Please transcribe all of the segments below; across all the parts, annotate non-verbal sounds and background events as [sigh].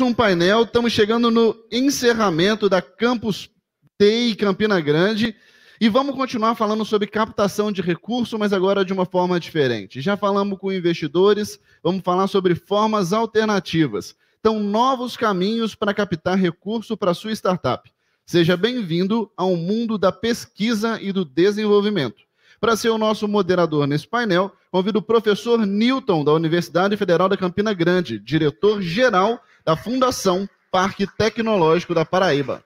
um painel, estamos chegando no encerramento da Campus TI Campina Grande e vamos continuar falando sobre captação de recurso, mas agora de uma forma diferente. Já falamos com investidores, vamos falar sobre formas alternativas. Então, novos caminhos para captar recurso para sua startup. Seja bem-vindo ao mundo da pesquisa e do desenvolvimento. Para ser o nosso moderador nesse painel, convido o professor Newton, da Universidade Federal da Campina Grande, diretor-geral da Fundação Parque Tecnológico da Paraíba.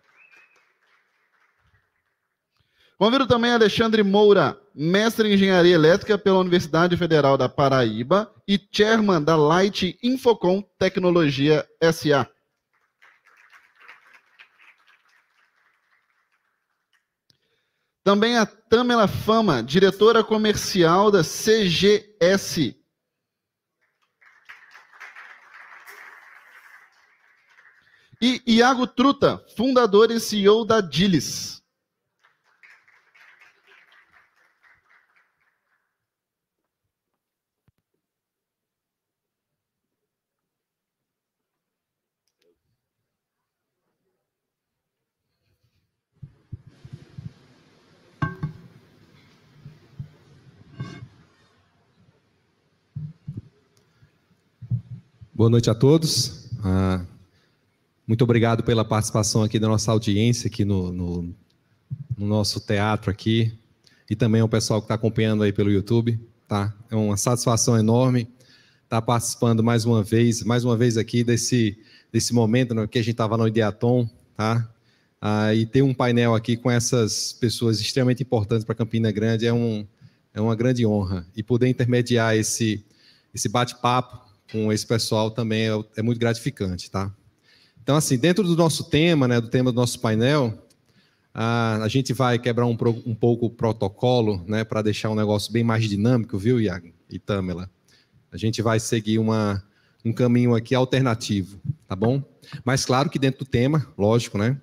Convido também Alexandre Moura, mestre em engenharia elétrica pela Universidade Federal da Paraíba e chairman da Light Infocom Tecnologia SA. Também a Tamela Fama, diretora comercial da CGS, E Iago Truta, fundador e CEO da Dilis. Boa noite a todos. Ah, muito obrigado pela participação aqui da nossa audiência aqui no, no, no nosso teatro aqui e também ao pessoal que está acompanhando aí pelo YouTube, tá? É uma satisfação enorme estar tá participando mais uma vez, mais uma vez aqui desse desse momento né, que a gente estava no Ideatom, tá? Ah, e ter um painel aqui com essas pessoas extremamente importantes para Campina Grande é, um, é uma grande honra. E poder intermediar esse, esse bate-papo com esse pessoal também é, é muito gratificante, tá? Então, assim, dentro do nosso tema, né, do tema do nosso painel, a, a gente vai quebrar um, pro, um pouco o protocolo, né, para deixar um negócio bem mais dinâmico, viu, Iago e Tamela? A gente vai seguir uma, um caminho aqui alternativo, tá bom? Mas claro que dentro do tema, lógico, né?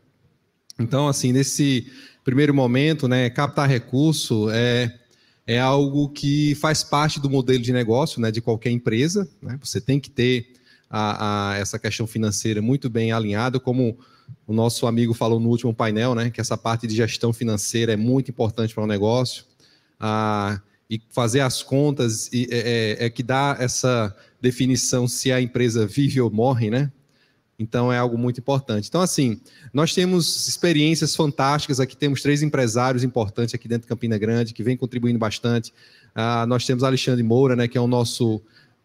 Então, assim, nesse primeiro momento, né, captar recurso é é algo que faz parte do modelo de negócio, né, de qualquer empresa, né? Você tem que ter a, a essa questão financeira muito bem alinhada, como o nosso amigo falou no último painel, né, que essa parte de gestão financeira é muito importante para o negócio. a e fazer as contas e, é, é, é, que dá essa definição se a empresa vive ou morre, né? Então é algo muito importante. Então, assim, nós temos experiências fantásticas. Aqui temos três empresários importantes aqui dentro de Campina Grande que vem contribuindo bastante. Ah, nós temos Alexandre Moura, né, que é o nosso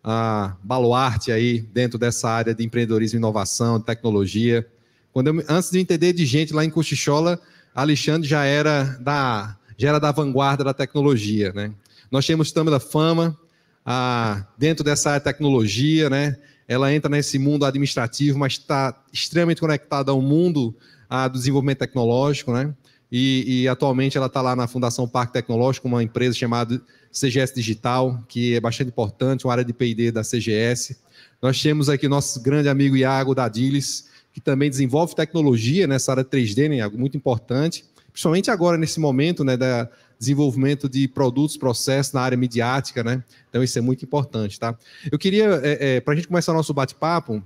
ah, baluarte aí dentro dessa área de empreendedorismo, inovação, tecnologia. Quando eu, antes de entender de gente lá em Cochichola, Alexandre já era da já era da vanguarda da tecnologia, né? Nós temos da Fama ah, dentro dessa área de tecnologia, né? Ela entra nesse mundo administrativo, mas está extremamente conectada ao mundo ah, do desenvolvimento tecnológico, né? E, e atualmente ela está lá na Fundação Parque Tecnológico, uma empresa chamada CGS Digital, que é bastante importante, uma área de P&D da CGS. Nós temos aqui nosso grande amigo Iago da Dilis, que também desenvolve tecnologia nessa área 3D, né, algo muito importante, principalmente agora nesse momento, né, da desenvolvimento de produtos, processos na área midiática, né? Então isso é muito importante, tá? Eu queria, é, é, para a gente começar nosso bate-papo,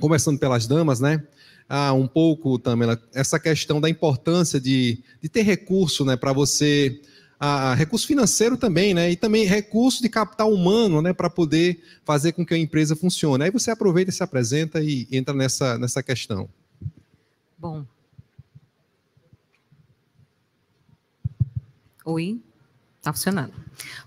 começando pelas damas, né? Ah, um pouco, Tamela, essa questão da importância de, de ter recurso, né, para você a, a recurso financeiro também, né? E também recurso de capital humano, né? Para poder fazer com que a empresa funcione. Aí você aproveita, se apresenta e entra nessa, nessa questão. Bom. Oi, tá funcionando.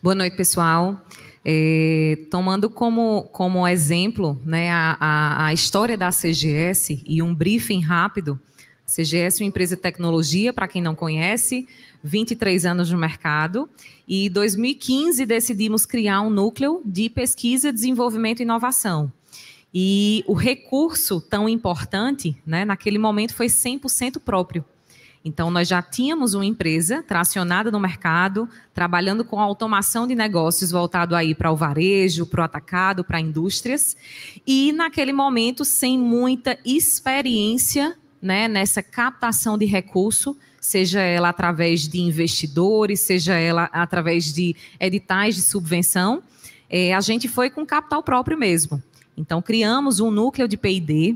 Boa noite, pessoal. É, tomando como, como exemplo né, a, a, a, história da CGS e um briefing rápido. CGS é uma empresa de tecnologia, para quem não conhece, 23 anos no mercado. E 2015 decidimos criar um núcleo de pesquisa, desenvolvimento e inovação. E o recurso tão importante, né, naquele momento foi 100% próprio. Então, nós já tínhamos uma empresa tracionada no mercado, trabalhando com automação de negócios voltado aí para o varejo, para o atacado, para indústrias. E, naquele momento, sem muita experiência né, nessa captação de recurso, seja ela através de investidores, seja ela através de editais de subvenção, é, a gente foi com capital próprio mesmo. Então, criamos um núcleo de PD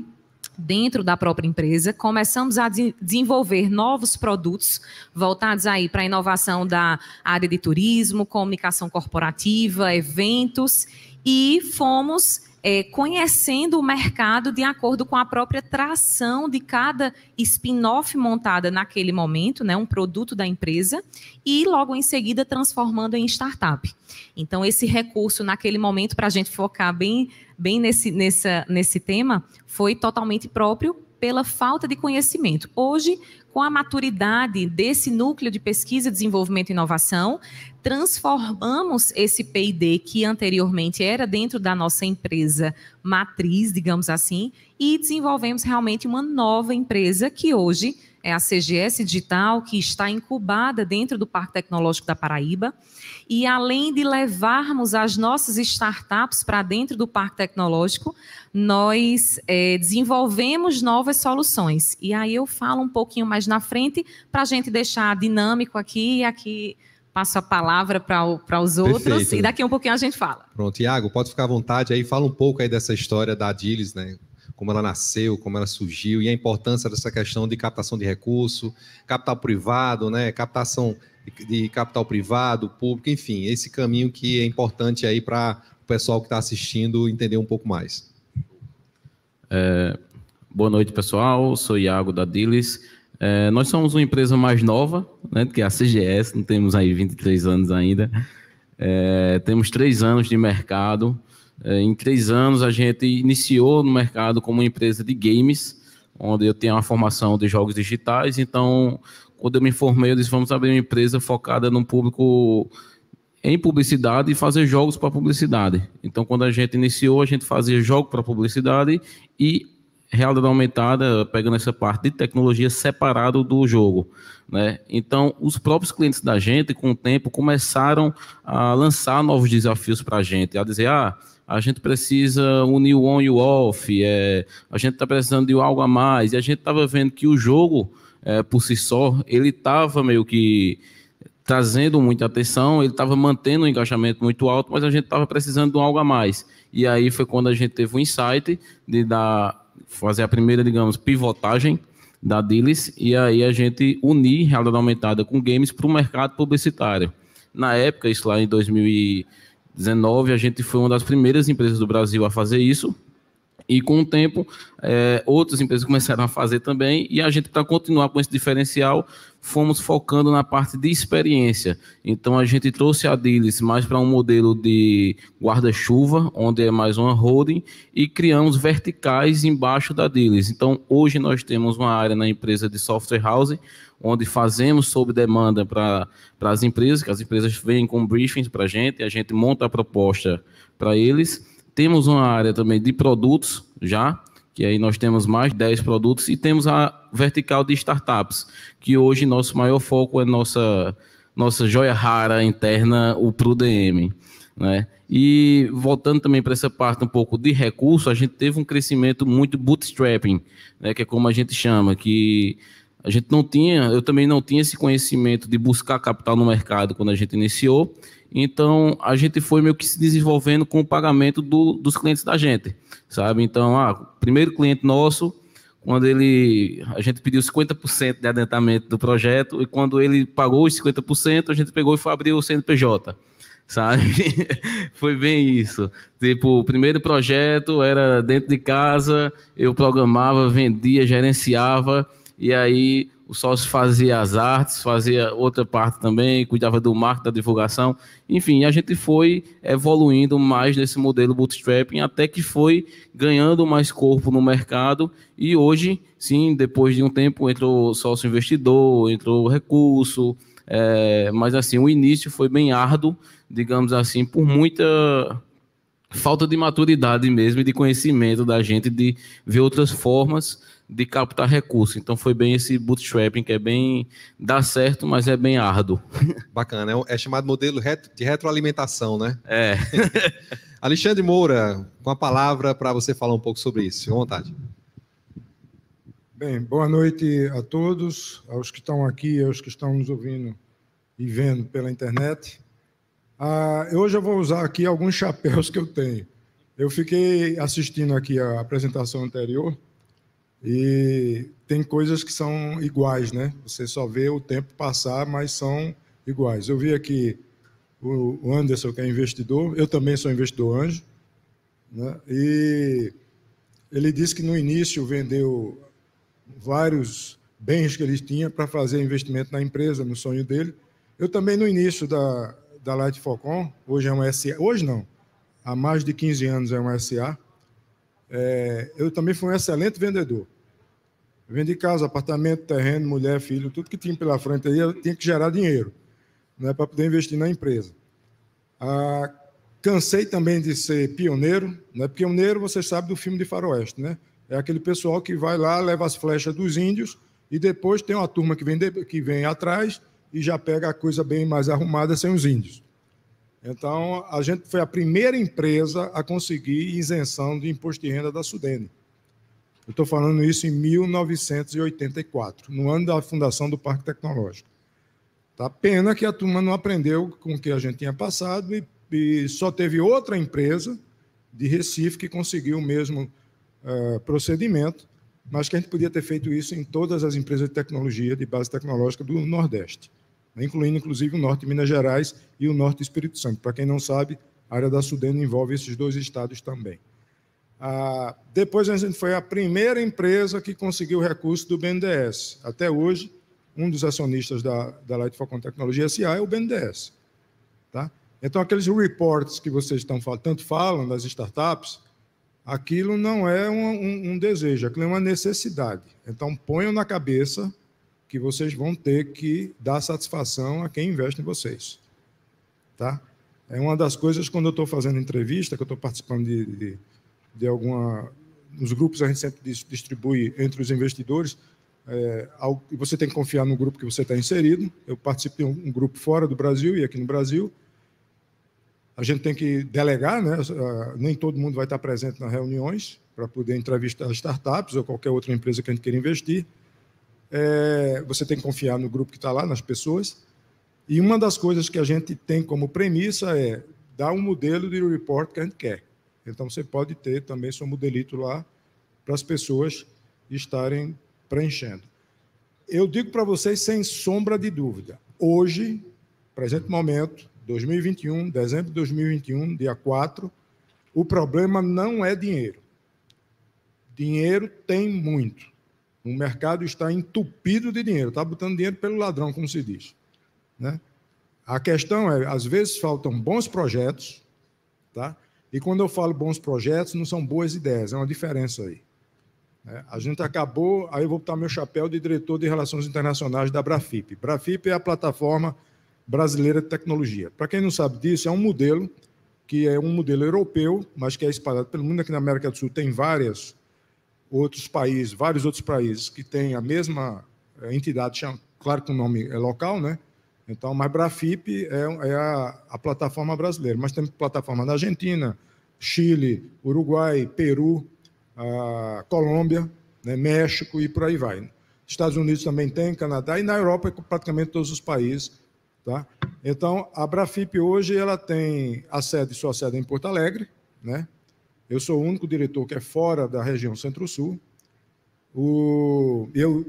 dentro da própria empresa, começamos a de desenvolver novos produtos voltados aí para a inovação da área de turismo, comunicação corporativa, eventos e fomos é, conhecendo o mercado de acordo com a própria tração de cada spin-off montada naquele momento, né, um produto da empresa, e logo em seguida transformando em startup. Então, esse recurso naquele momento, para a gente focar bem, bem nesse, nessa, nesse tema, foi totalmente próprio pela falta de conhecimento. Hoje, com a maturidade desse núcleo de pesquisa, desenvolvimento e inovação, transformamos esse PD que anteriormente era dentro da nossa empresa matriz, digamos assim, e desenvolvemos realmente uma nova empresa que hoje é a CGS Digital, que está incubada dentro do Parque Tecnológico da Paraíba. E além de levarmos as nossas startups para dentro do Parque Tecnológico, nós é, desenvolvemos novas soluções. E aí eu falo um pouquinho mais na frente para a gente deixar dinâmico aqui e aqui passo a palavra para os outros Perfeito. e daqui a um pouquinho a gente fala. Pronto, Iago, pode ficar à vontade aí, fala um pouco aí dessa história da Adilis, né? como ela nasceu, como ela surgiu, e a importância dessa questão de captação de recurso, capital privado, né, captação de capital privado, público, enfim, esse caminho que é importante aí para o pessoal que está assistindo entender um pouco mais. É, boa noite, pessoal. Sou Iago da Dilis. É, nós somos uma empresa mais nova, né, que a CGS, não temos aí 23 anos ainda. É, temos três anos de mercado. É, em três anos, a gente iniciou no mercado como uma empresa de games, onde eu tenho uma formação de jogos digitais. Então, quando eu me formei, eu disse: vamos abrir uma empresa focada no público em publicidade e fazer jogos para publicidade. Então, quando a gente iniciou, a gente fazia jogo para publicidade e realidade aumentada, pegando essa parte de tecnologia separado do jogo, né? Então, os próprios clientes da gente, com o tempo, começaram a lançar novos desafios para a gente, a dizer, ah, a gente precisa unir o on e o off, é, a gente está precisando de algo a mais, e a gente estava vendo que o jogo, é, por si só, ele estava meio que trazendo muita atenção, ele estava mantendo um engajamento muito alto, mas a gente estava precisando de algo a mais. E aí foi quando a gente teve o um insight de dar, fazer a primeira, digamos, pivotagem da Dilis, e aí a gente unir realidade aumentada com games para o mercado publicitário. Na época, isso lá em 2000 2019 a gente foi uma das primeiras empresas do Brasil a fazer isso. E com o tempo, é, outras empresas começaram a fazer também, e a gente, para continuar com esse diferencial, fomos focando na parte de experiência. Então, a gente trouxe a Dilis mais para um modelo de guarda-chuva, onde é mais uma holding, e criamos verticais embaixo da Dilis. Então, hoje nós temos uma área na empresa de software house, onde fazemos sob demanda para as empresas, que as empresas vêm com briefings para a gente, a gente monta a proposta para eles temos uma área também de produtos já, que aí nós temos mais de 10 produtos, e temos a vertical de startups, que hoje nosso maior foco é nossa, nossa joia rara interna, o ProDM. Né? E voltando também para essa parte um pouco de recurso, a gente teve um crescimento muito bootstrapping, né? que é como a gente chama, que a gente não tinha, eu também não tinha esse conhecimento de buscar capital no mercado quando a gente iniciou, então, a gente foi meio que se desenvolvendo com o pagamento do, dos clientes da gente, sabe? Então, ah, primeiro cliente nosso, quando ele a gente pediu 50% de adiantamento do projeto e quando ele pagou os 50%, a gente pegou e foi abrir o CNPJ. Sabe? [laughs] foi bem isso. Tipo, o primeiro projeto era dentro de casa, eu programava, vendia, gerenciava e aí o sócio fazia as artes, fazia outra parte também, cuidava do marketing, da divulgação. Enfim, a gente foi evoluindo mais nesse modelo bootstrapping até que foi ganhando mais corpo no mercado. E hoje, sim, depois de um tempo, entrou sócio investidor, entrou recurso. É, mas assim, o início foi bem árduo, digamos assim, por muita falta de maturidade mesmo de conhecimento da gente de ver outras formas de captar recursos. Então foi bem esse bootstrapping, que é bem. dá certo, mas é bem árduo. [laughs] Bacana, é, é, chamado modelo de retroalimentação, né? É. [laughs] Alexandre Moura, com a palavra para você falar um pouco sobre isso. Fique à vontade. Bem, boa noite a todos, aos que estão aqui, aos que estão nos ouvindo e vendo pela internet. Ah, hoje eu vou usar aqui alguns chapéus que eu tenho. Eu fiquei assistindo aqui a apresentação anterior e tem coisas que são iguais, né? Você só vê o tempo passar, mas são iguais. Eu vi aqui o Anderson, que é investidor, eu também sou investidor anjo, né? e ele disse que no início vendeu vários bens que ele tinha para fazer investimento na empresa, no sonho dele. Eu também, no início da, da Light Focon, hoje é uma SA, hoje não, há mais de 15 anos é uma SA, é, eu também fui um excelente vendedor. Vendi casa, apartamento, terreno, mulher, filho, tudo que tinha pela frente aí, tinha que gerar dinheiro né, para poder investir na empresa. Ah, cansei também de ser pioneiro. Né? Pioneiro, você sabe, do filme de faroeste. Né? É aquele pessoal que vai lá, leva as flechas dos índios e depois tem uma turma que vem, de, que vem atrás e já pega a coisa bem mais arrumada sem os índios. Então, a gente foi a primeira empresa a conseguir isenção de imposto de renda da Sudene. Eu estou falando isso em 1984, no ano da fundação do Parque Tecnológico. Tá? Pena que a turma não aprendeu com o que a gente tinha passado e, e só teve outra empresa de Recife que conseguiu o mesmo uh, procedimento, mas que a gente podia ter feito isso em todas as empresas de tecnologia, de base tecnológica do Nordeste, né? incluindo inclusive o Norte de Minas Gerais e o Norte Espírito Santo. Para quem não sabe, a área da Sudene envolve esses dois estados também. Ah, depois a gente foi a primeira empresa que conseguiu recurso do BNDES. Até hoje, um dos acionistas da, da Light Falcon Tecnologia SA é o BNDES. Tá? Então, aqueles reports que vocês estão, tanto falam das startups, aquilo não é um, um, um, desejo, aquilo é uma necessidade. Então, ponham na cabeça que vocês vão ter que dar satisfação a quem investe em vocês. Tá? É uma das coisas, quando eu estou fazendo entrevista, que eu estou participando de, de de alguma. Nos grupos a gente sempre distribui entre os investidores. É, você tem que confiar no grupo que você está inserido. Eu participo de um, um grupo fora do Brasil e aqui no Brasil. A gente tem que delegar, né? nem todo mundo vai estar presente nas reuniões para poder entrevistar startups ou qualquer outra empresa que a gente queira investir. É, você tem que confiar no grupo que está lá, nas pessoas. E uma das coisas que a gente tem como premissa é dar um modelo de report que a gente quer. Então, você pode ter também seu modelito lá para as pessoas estarem preenchendo. Eu digo para vocês sem sombra de dúvida, hoje, presente momento, 2021, dezembro de 2021, dia 4, o problema não é dinheiro. Dinheiro tem muito. O mercado está entupido de dinheiro, está botando dinheiro pelo ladrão, como se diz. Né? A questão é, às vezes faltam bons projetos, tá? E quando eu falo bons projetos, não são boas ideias, é uma diferença aí. Né? A gente acabou, aí eu vou botar meu chapéu de diretor de Relações Internacionais da Brafip. Brafip é a plataforma brasileira de tecnologia. Para quem não sabe disso, é um modelo que é um modelo europeu, mas que é espalhado pelo mundo. Aqui na América do Sul tem vários outros países, vários outros países que têm a mesma entidade, claro que o nome é local, né? Então, mas Brafip é, é a, a, plataforma brasileira. Mas temos plataforma na Argentina, Chile, Uruguai, Peru, Colômbia, né, México e por aí vai. Estados Unidos também tem, Canadá e na Europa é praticamente todos os países. Tá? Então, a Brafip hoje ela tem a sede, sua sede é em Porto Alegre. Né? Eu sou o único diretor que é fora da região Centro-Sul. O, eu,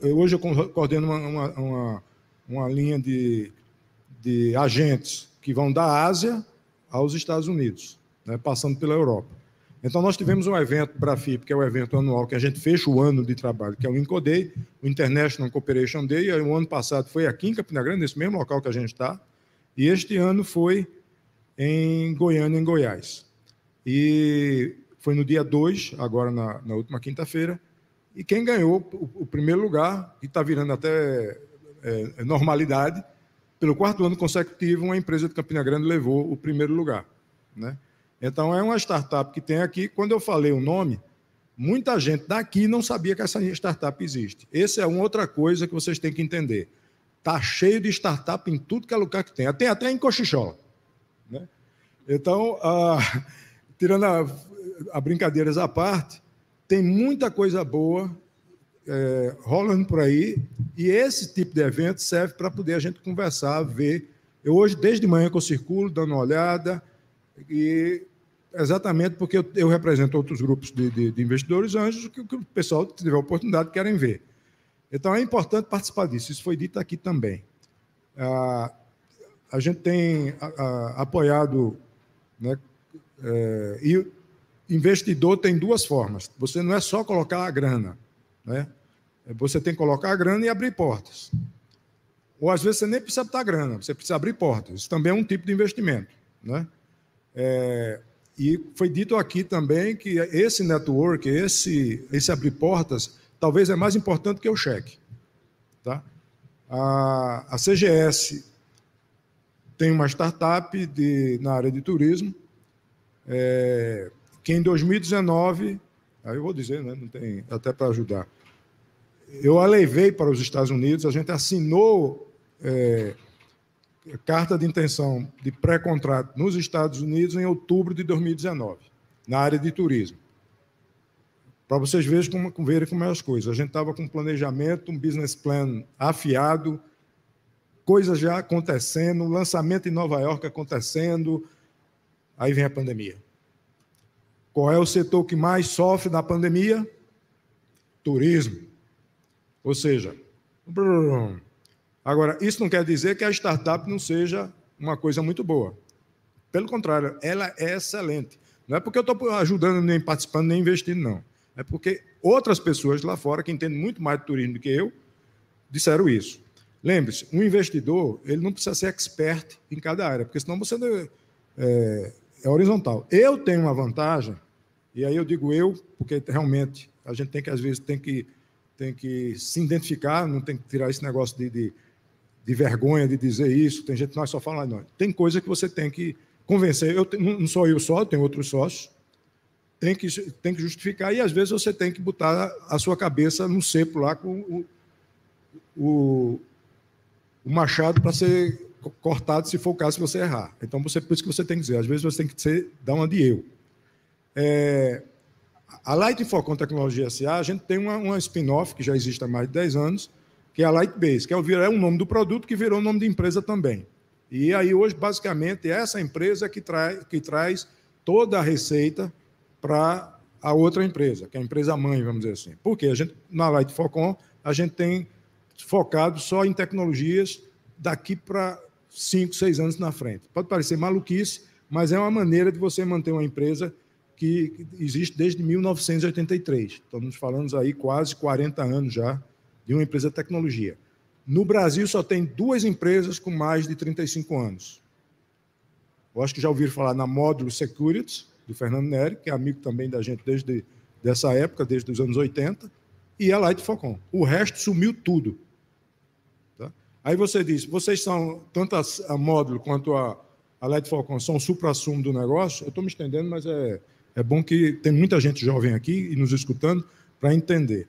eu, hoje eu coordeno uma, uma, uma uma linha de, de agentes que vão da Ásia aos Estados Unidos, né, passando pela Europa. Então, nós tivemos um evento, para a FIP, que é o evento anual que a gente fecha o ano de trabalho, que é o INCODEI, o International Cooperation Day. E o ano passado foi aqui em Campina Grande, nesse mesmo local que a gente está. E este ano foi em Goiânia, em Goiás. E foi no dia 2, agora na, na última quinta-feira. E quem ganhou o, o primeiro lugar, e está virando até é, é, normalidade, pelo quarto ano consecutivo, uma empresa de Campina Grande levou o primeiro lugar. Né? Então, é uma startup que tem aqui. Quando eu falei o nome, muita gente daqui não sabia que essa startup existe. Essa é uma outra coisa que vocês têm que entender. Está cheio de startup em tudo que é lugar que tem. Tem até em Cochichola. Né? Então, ah, [laughs] tirando a, a brincadeiras à parte, tem muita coisa boa é, rolando por aí, e esse tipo de evento serve para poder a gente conversar, ver. Eu hoje, desde manhã que eu circulo, dando uma olhada, e exatamente porque eu, eu represento outros grupos de, de, de investidores anjos que, que, o pessoal, se tiver oportunidade, querem ver. Então, é importante participar disso. Isso foi dito aqui também. Ah, a gente tem a, a, apoiado né, é, e investidor tem duas formas. Você não é só colocar a grana. Né? É, você tem que colocar a grana e abrir portas. Ou às vezes você nem precisa botar a grana, você precisa abrir portas. Isso também é um tipo de investimento. Né? É, e foi dito aqui também que esse network, esse, esse abrir portas, talvez é mais importante que o cheque. Tá? A, a CGS tem uma startup de, na área de turismo, é, que em 2019 Aí eu vou dizer, né? Não tem, até para ajudar. Eu a levei para os Estados Unidos, a gente assinou é, carta de intenção de pré-contrato nos Estados Unidos em outubro de 2019, na área de turismo. Para vocês verem como, verem como é as coisas. A gente estava com um planejamento, um business plan afiado, coisas já acontecendo, lançamento em Nova York acontecendo, aí vem a pandemia. Qual é o setor que mais sofre da pandemia? Turismo. Ou seja, agora, isso não quer dizer que a startup não seja uma coisa muito boa. Pelo contrário, ela é excelente. Não é porque eu estou ajudando, nem participando, nem investindo, não. É porque outras pessoas lá fora, que entendem muito mais de turismo do que eu, disseram isso. Lembre-se, um investidor ele não precisa ser expert em cada área, porque senão você é, é horizontal. Eu tenho uma vantagem, e aí eu digo eu, porque realmente a gente tem que, às vezes, tem que, tem que se identificar, não tem que tirar esse negócio de, de, de vergonha de dizer isso. Tem gente, que é só falar, não. Tem coisa que você tem que convencer. Eu, não sou eu só, tenho outros sócios. Tem que, tem que justificar, e às vezes você tem que botar a sua cabeça no cepo lá com o, o, o machado para ser cortado se for o caso se você errar. Então, você, por isso que você tem que dizer. Às vezes você tem que ser, dar uma de eu. É, a Light Infocom Tecnologia SA, a gente tem uma, uma spin-off que já existe há mais de 10 anos, que é a Lightbase, que é o, é o nome do produto que virou o nome de empresa também. E aí hoje, basicamente, é essa empresa que, trai, que traz toda a receita para a outra empresa, que é a empresa mãe, vamos dizer assim. Porque a gente, na Light Focon, a gente tem focado só em tecnologias daqui para cinco, seis anos na frente. Pode parecer maluquice, mas é uma maneira de você manter uma empresa que existe desde 1983. Estamos falando aí quase 40 anos já de uma empresa de tecnologia. No Brasil só tem duas empresas com mais de 35 anos. Eu acho que já ouviram falar na Módulo Securities, do Fernando Neri, que é amigo também da gente desde dessa época, desde os anos 80, e a Light Focon. O resto sumiu tudo. Aí você diz, vocês são, tanto a, a módulo quanto a, a LED Falcon, são o supra-sumo do negócio. Eu estou me estendendo, mas é, é bom que tem muita gente jovem aqui e nos escutando para entender.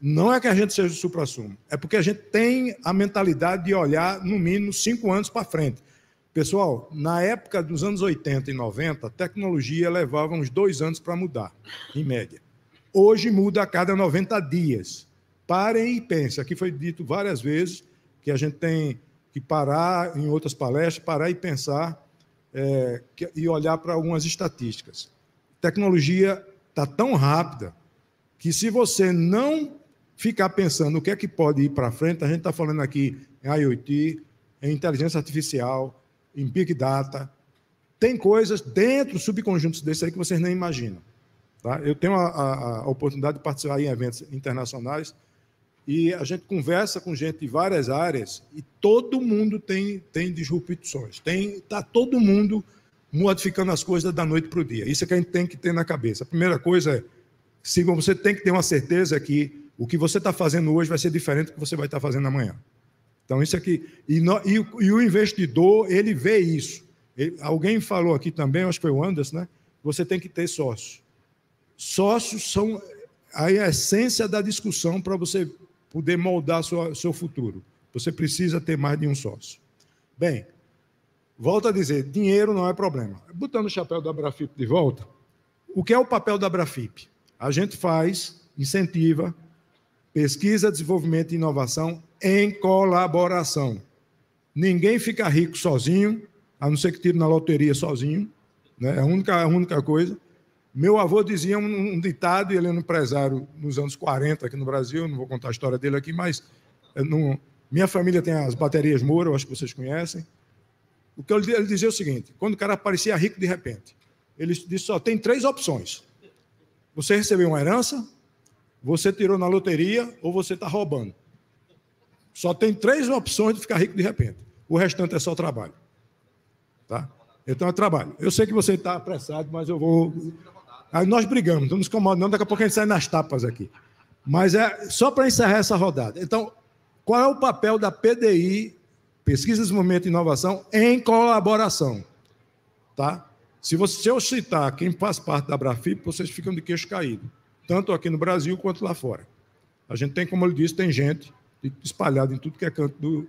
Não é que a gente seja o supra-sumo, é porque a gente tem a mentalidade de olhar, no mínimo, cinco anos para frente. Pessoal, na época dos anos 80 e 90, a tecnologia levava uns dois anos para mudar, em média. Hoje muda a cada 90 dias. Parem e pensem, aqui foi dito várias vezes, que a gente tem que parar em outras palestras, parar e pensar é, que, e olhar para algumas estatísticas. tecnologia está tão rápida que se você não ficar pensando o que é que pode ir para frente, a gente está falando aqui em IoT, em inteligência artificial, em Big Data, tem coisas dentro, subconjuntos desse aí que vocês nem imaginam. Tá? Eu tenho a, a, a oportunidade de participar em eventos internacionais e a gente conversa com gente de várias áreas e todo mundo tem, tem disrupções. Tem, tá todo mundo modificando as coisas da noite para o dia. Isso é que a gente tem que ter na cabeça. A primeira coisa é, se você tem que ter uma certeza que o que você está fazendo hoje vai ser diferente do que você vai estar tá fazendo amanhã. Então, isso aqui. E, no, e, e o investidor, ele vê isso. Ele, alguém falou aqui também, acho que foi o Anderson, né? Você tem que ter sócios. Sócios são é a essência da discussão para você poder moldar seu futuro. Você precisa ter mais de um sócio. Bem, volto a dizer, dinheiro não é problema. Botando o chapéu da Brafip de volta, o que é o papel da Brafip? A gente faz, incentiva, pesquisa, desenvolvimento e inovação em colaboração. Ninguém fica rico sozinho, a não ser que tire na loteria sozinho, né? é a única, a única coisa. Meu avô dizia um, um ditado, e ele era um empresário nos anos 40 aqui no Brasil, não vou contar a história dele aqui, mas eh, minha família tem as baterias Moura, eu acho que vocês conhecem. O que ele, ele dizia é o seguinte: quando o cara aparecia rico de repente, ele disse só tem três opções. Você recebeu uma herança, você tirou na loteria ou você está roubando. Só tem três opções de ficar rico de repente. O restante é só trabalho. Tá? Então é trabalho. Eu sei que você está apressado, mas eu vou Aí nós brigamos, não nos incomodamos, daqui a pouco a gente sai nas tapas aqui. Mas é só para encerrar essa rodada. Então, qual é o papel da PDI, Pesquisa, Desenvolvimento e Inovação, em colaboração? Tá? Se, você, se eu citar quem faz parte da Brafip, vocês ficam de queixo caído, tanto aqui no Brasil quanto lá fora. A gente tem, como ele disse, tem gente espalhada em tudo que é canto do,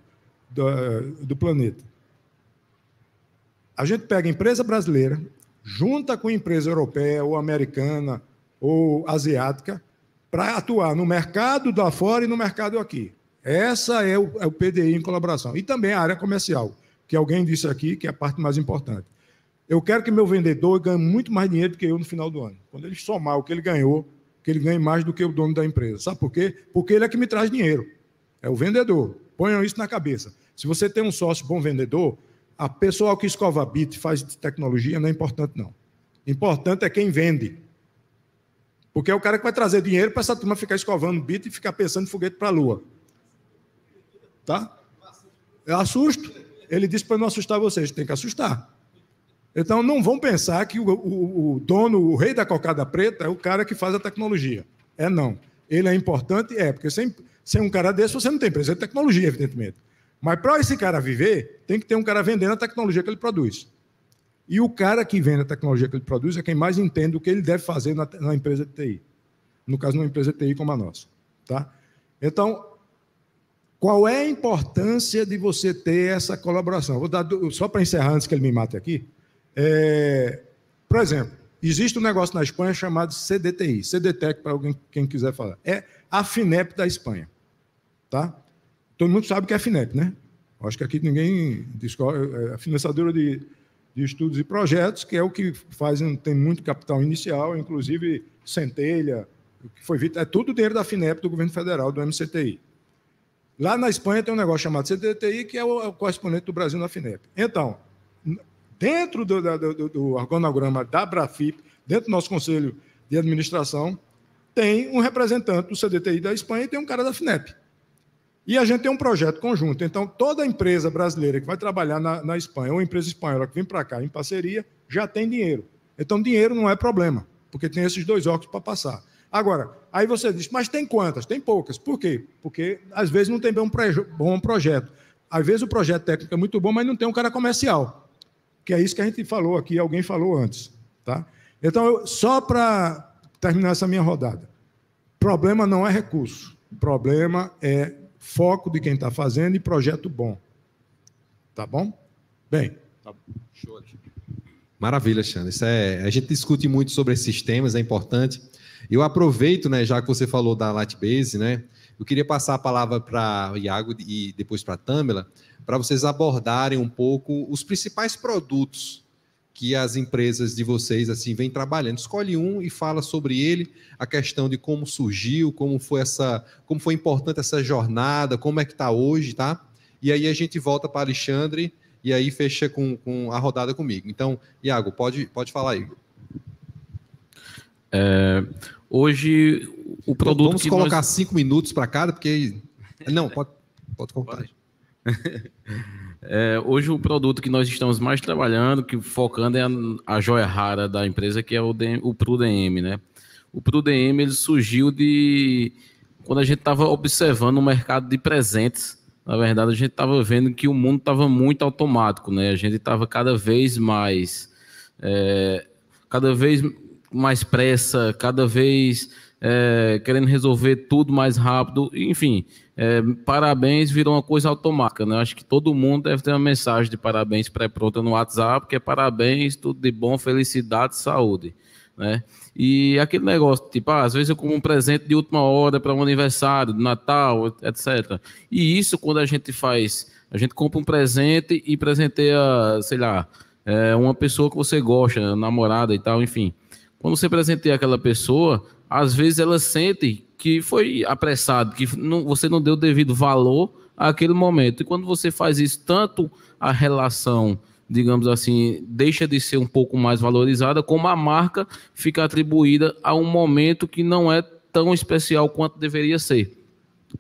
do, do planeta. A gente pega a empresa brasileira, junta com empresa europeia ou americana ou asiática para atuar no mercado da fora e no mercado aqui. Essa é o, é o PDI em colaboração. E também a área comercial, que alguém disse aqui que é a parte mais importante. Eu quero que meu vendedor ganhe muito mais dinheiro do que eu no final do ano. Quando ele somar o que ele ganhou, que ele ganhe mais do que o dono da empresa. Sabe por quê? Porque ele é que me traz dinheiro. É o vendedor. Ponham isso na cabeça. Se você tem um sócio bom vendedor, a pessoa que escova bit faz tecnologia não é importante, não. Importante é quem vende. Porque é o cara que vai trazer dinheiro para essa turma ficar escovando bit e ficar pensando em foguete para a lua. Tá? Eu assusto. Ele disse para não assustar vocês, tem que assustar. Então não vão pensar que o, o, o dono, o rei da cocada preta, é o cara que faz a tecnologia. É não. Ele é importante? É, porque sem, sem um cara desse você não tem empresa de é tecnologia, evidentemente. Mas para esse cara viver, tem que ter um cara vendendo a tecnologia que ele produz. E o cara que vende a tecnologia que ele produz é quem mais entende o que ele deve fazer na, na empresa de TI. No caso, numa empresa de TI como a nossa. Tá? Então, qual é a importância de você ter essa colaboração? Vou dar só para encerrar antes que ele me mate aqui. É, por exemplo, existe um negócio na Espanha chamado CDTI, CDTEC para alguém quem quiser falar. É a FINEP da Espanha, tá? Todo mundo sabe que é a FINEP, né? Acho que aqui ninguém discorre. É, é a financiadora de, de estudos e projetos, que é o que faz, tem muito capital inicial, inclusive centelha, o que foi visto, é tudo dinheiro da FINEP, do governo federal, do MCTI. Lá na Espanha tem um negócio chamado CDTI que é, é o correspondente do Brasil na FINEP. Então, dentro do, do, do organograma da Brafip, dentro do nosso conselho de administração, tem um representante do CDTI da Espanha e tem um cara da FINEP. E a gente tem um projeto conjunto. Então, toda empresa brasileira que vai trabalhar na, na Espanha, ou empresa espanhola que vem para cá em parceria, já tem dinheiro. Então, dinheiro não é problema, porque tem esses dois óculos para passar. Agora, aí você diz, mas tem quantas? Tem poucas. Por quê? Porque às vezes não tem um bom projeto. Às vezes o projeto técnico é muito bom, mas não tem um cara comercial. Que é isso que a gente falou aqui, alguém falou antes. Tá? Então, eu, só para terminar essa minha rodada: problema não é recurso, problema é foco de quem está fazendo e projeto bom. Tá bom? Bem. Tá Show. Maravilha, Alexandre. Isso é, a gente discute muito sobre esses temas, é importante. Eu aproveito, né, já que você falou da Latbase, né? Eu queria passar a palavra para o Iago e depois para Tâmela, para vocês abordarem um pouco os principais produtos que as empresas de vocês assim vêm trabalhando. Escolhe um e fala sobre ele, a questão de como surgiu, como foi essa, como foi importante essa jornada, como é que está hoje, tá? E aí a gente volta para Alexandre e aí fecha com, com a rodada comigo. Então, Iago, pode, pode falar aí. É, hoje o produto. Vamos colocar nós... cinco minutos para cada, porque. Não, pode, pode contar. Pode. [laughs] É, hoje o produto que nós estamos mais trabalhando, que focando é a, a joia rara da empresa, que é o, DM, o PruDM, né? O PruDM ele surgiu de quando a gente estava observando o mercado de presentes. Na verdade, a gente estava vendo que o mundo estava muito automático, né? A gente estava cada vez mais, é, cada vez mais pressa, cada vez é, querendo resolver tudo mais rápido, enfim é, parabéns virou uma coisa automática, né? Acho que todo mundo deve ter uma mensagem de parabéns pré-pronta no WhatsApp, que é parabéns, tudo de bom, felicidade, saúde, né? E aquele negócio, tipo, ah, às vezes eu como um presente de última hora para um aniversário, Natal, etc. E isso quando a gente faz, a gente compra um presente e presenteia, sei lá, é, uma pessoa que você gosta, namorada e tal, enfim. Quando você presenteia aquela pessoa, às vezes ela sente que foi apressado, que não, você não deu devido valor àquele momento. E quando você faz isso, tanto a relação, digamos assim, deixa de ser um pouco mais valorizada, como a marca fica atribuída a um momento que não é tão especial quanto deveria ser.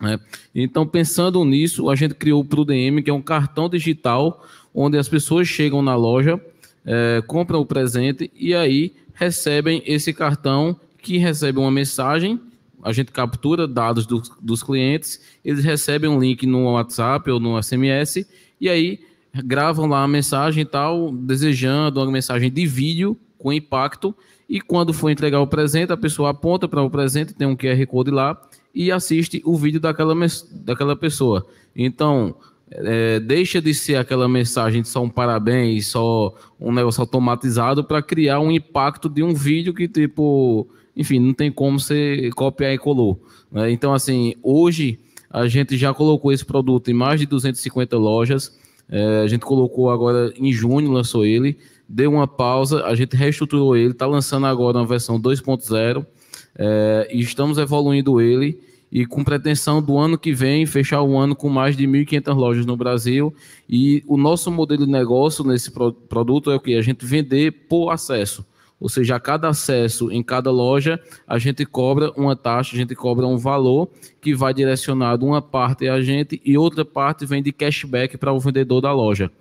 Né? Então, pensando nisso, a gente criou o ProDM, que é um cartão digital onde as pessoas chegam na loja, é, compram o presente e aí recebem esse cartão que recebe uma mensagem a gente captura dados do, dos clientes, eles recebem um link no WhatsApp ou no SMS, e aí gravam lá a mensagem e tal, desejando uma mensagem de vídeo com impacto, e quando for entregar o presente, a pessoa aponta para o presente, tem um QR Code lá, e assiste o vídeo daquela, daquela pessoa. Então, é, deixa de ser aquela mensagem de só um parabéns, só um negócio automatizado para criar um impacto de um vídeo que, tipo, enfim, não tem como você copiar e colou. Né? Então, assim, hoje a gente já colocou esse produto em mais de 250 lojas. É, a gente colocou agora em junho, lançou ele, deu uma pausa, a gente reestruturou ele, está lançando agora uma versão 2.0 é, e estamos evoluindo ele e com pretensão do ano que vem fechar o ano com mais de 1.500 lojas no Brasil. E o nosso modelo de negócio nesse produto é o que? A gente vender por acesso. Ou seja, a cada acesso em cada loja, a gente cobra uma taxa, a gente cobra um valor que vai direcionado uma parte é a gente e outra parte vem de cashback para o vendedor da loja.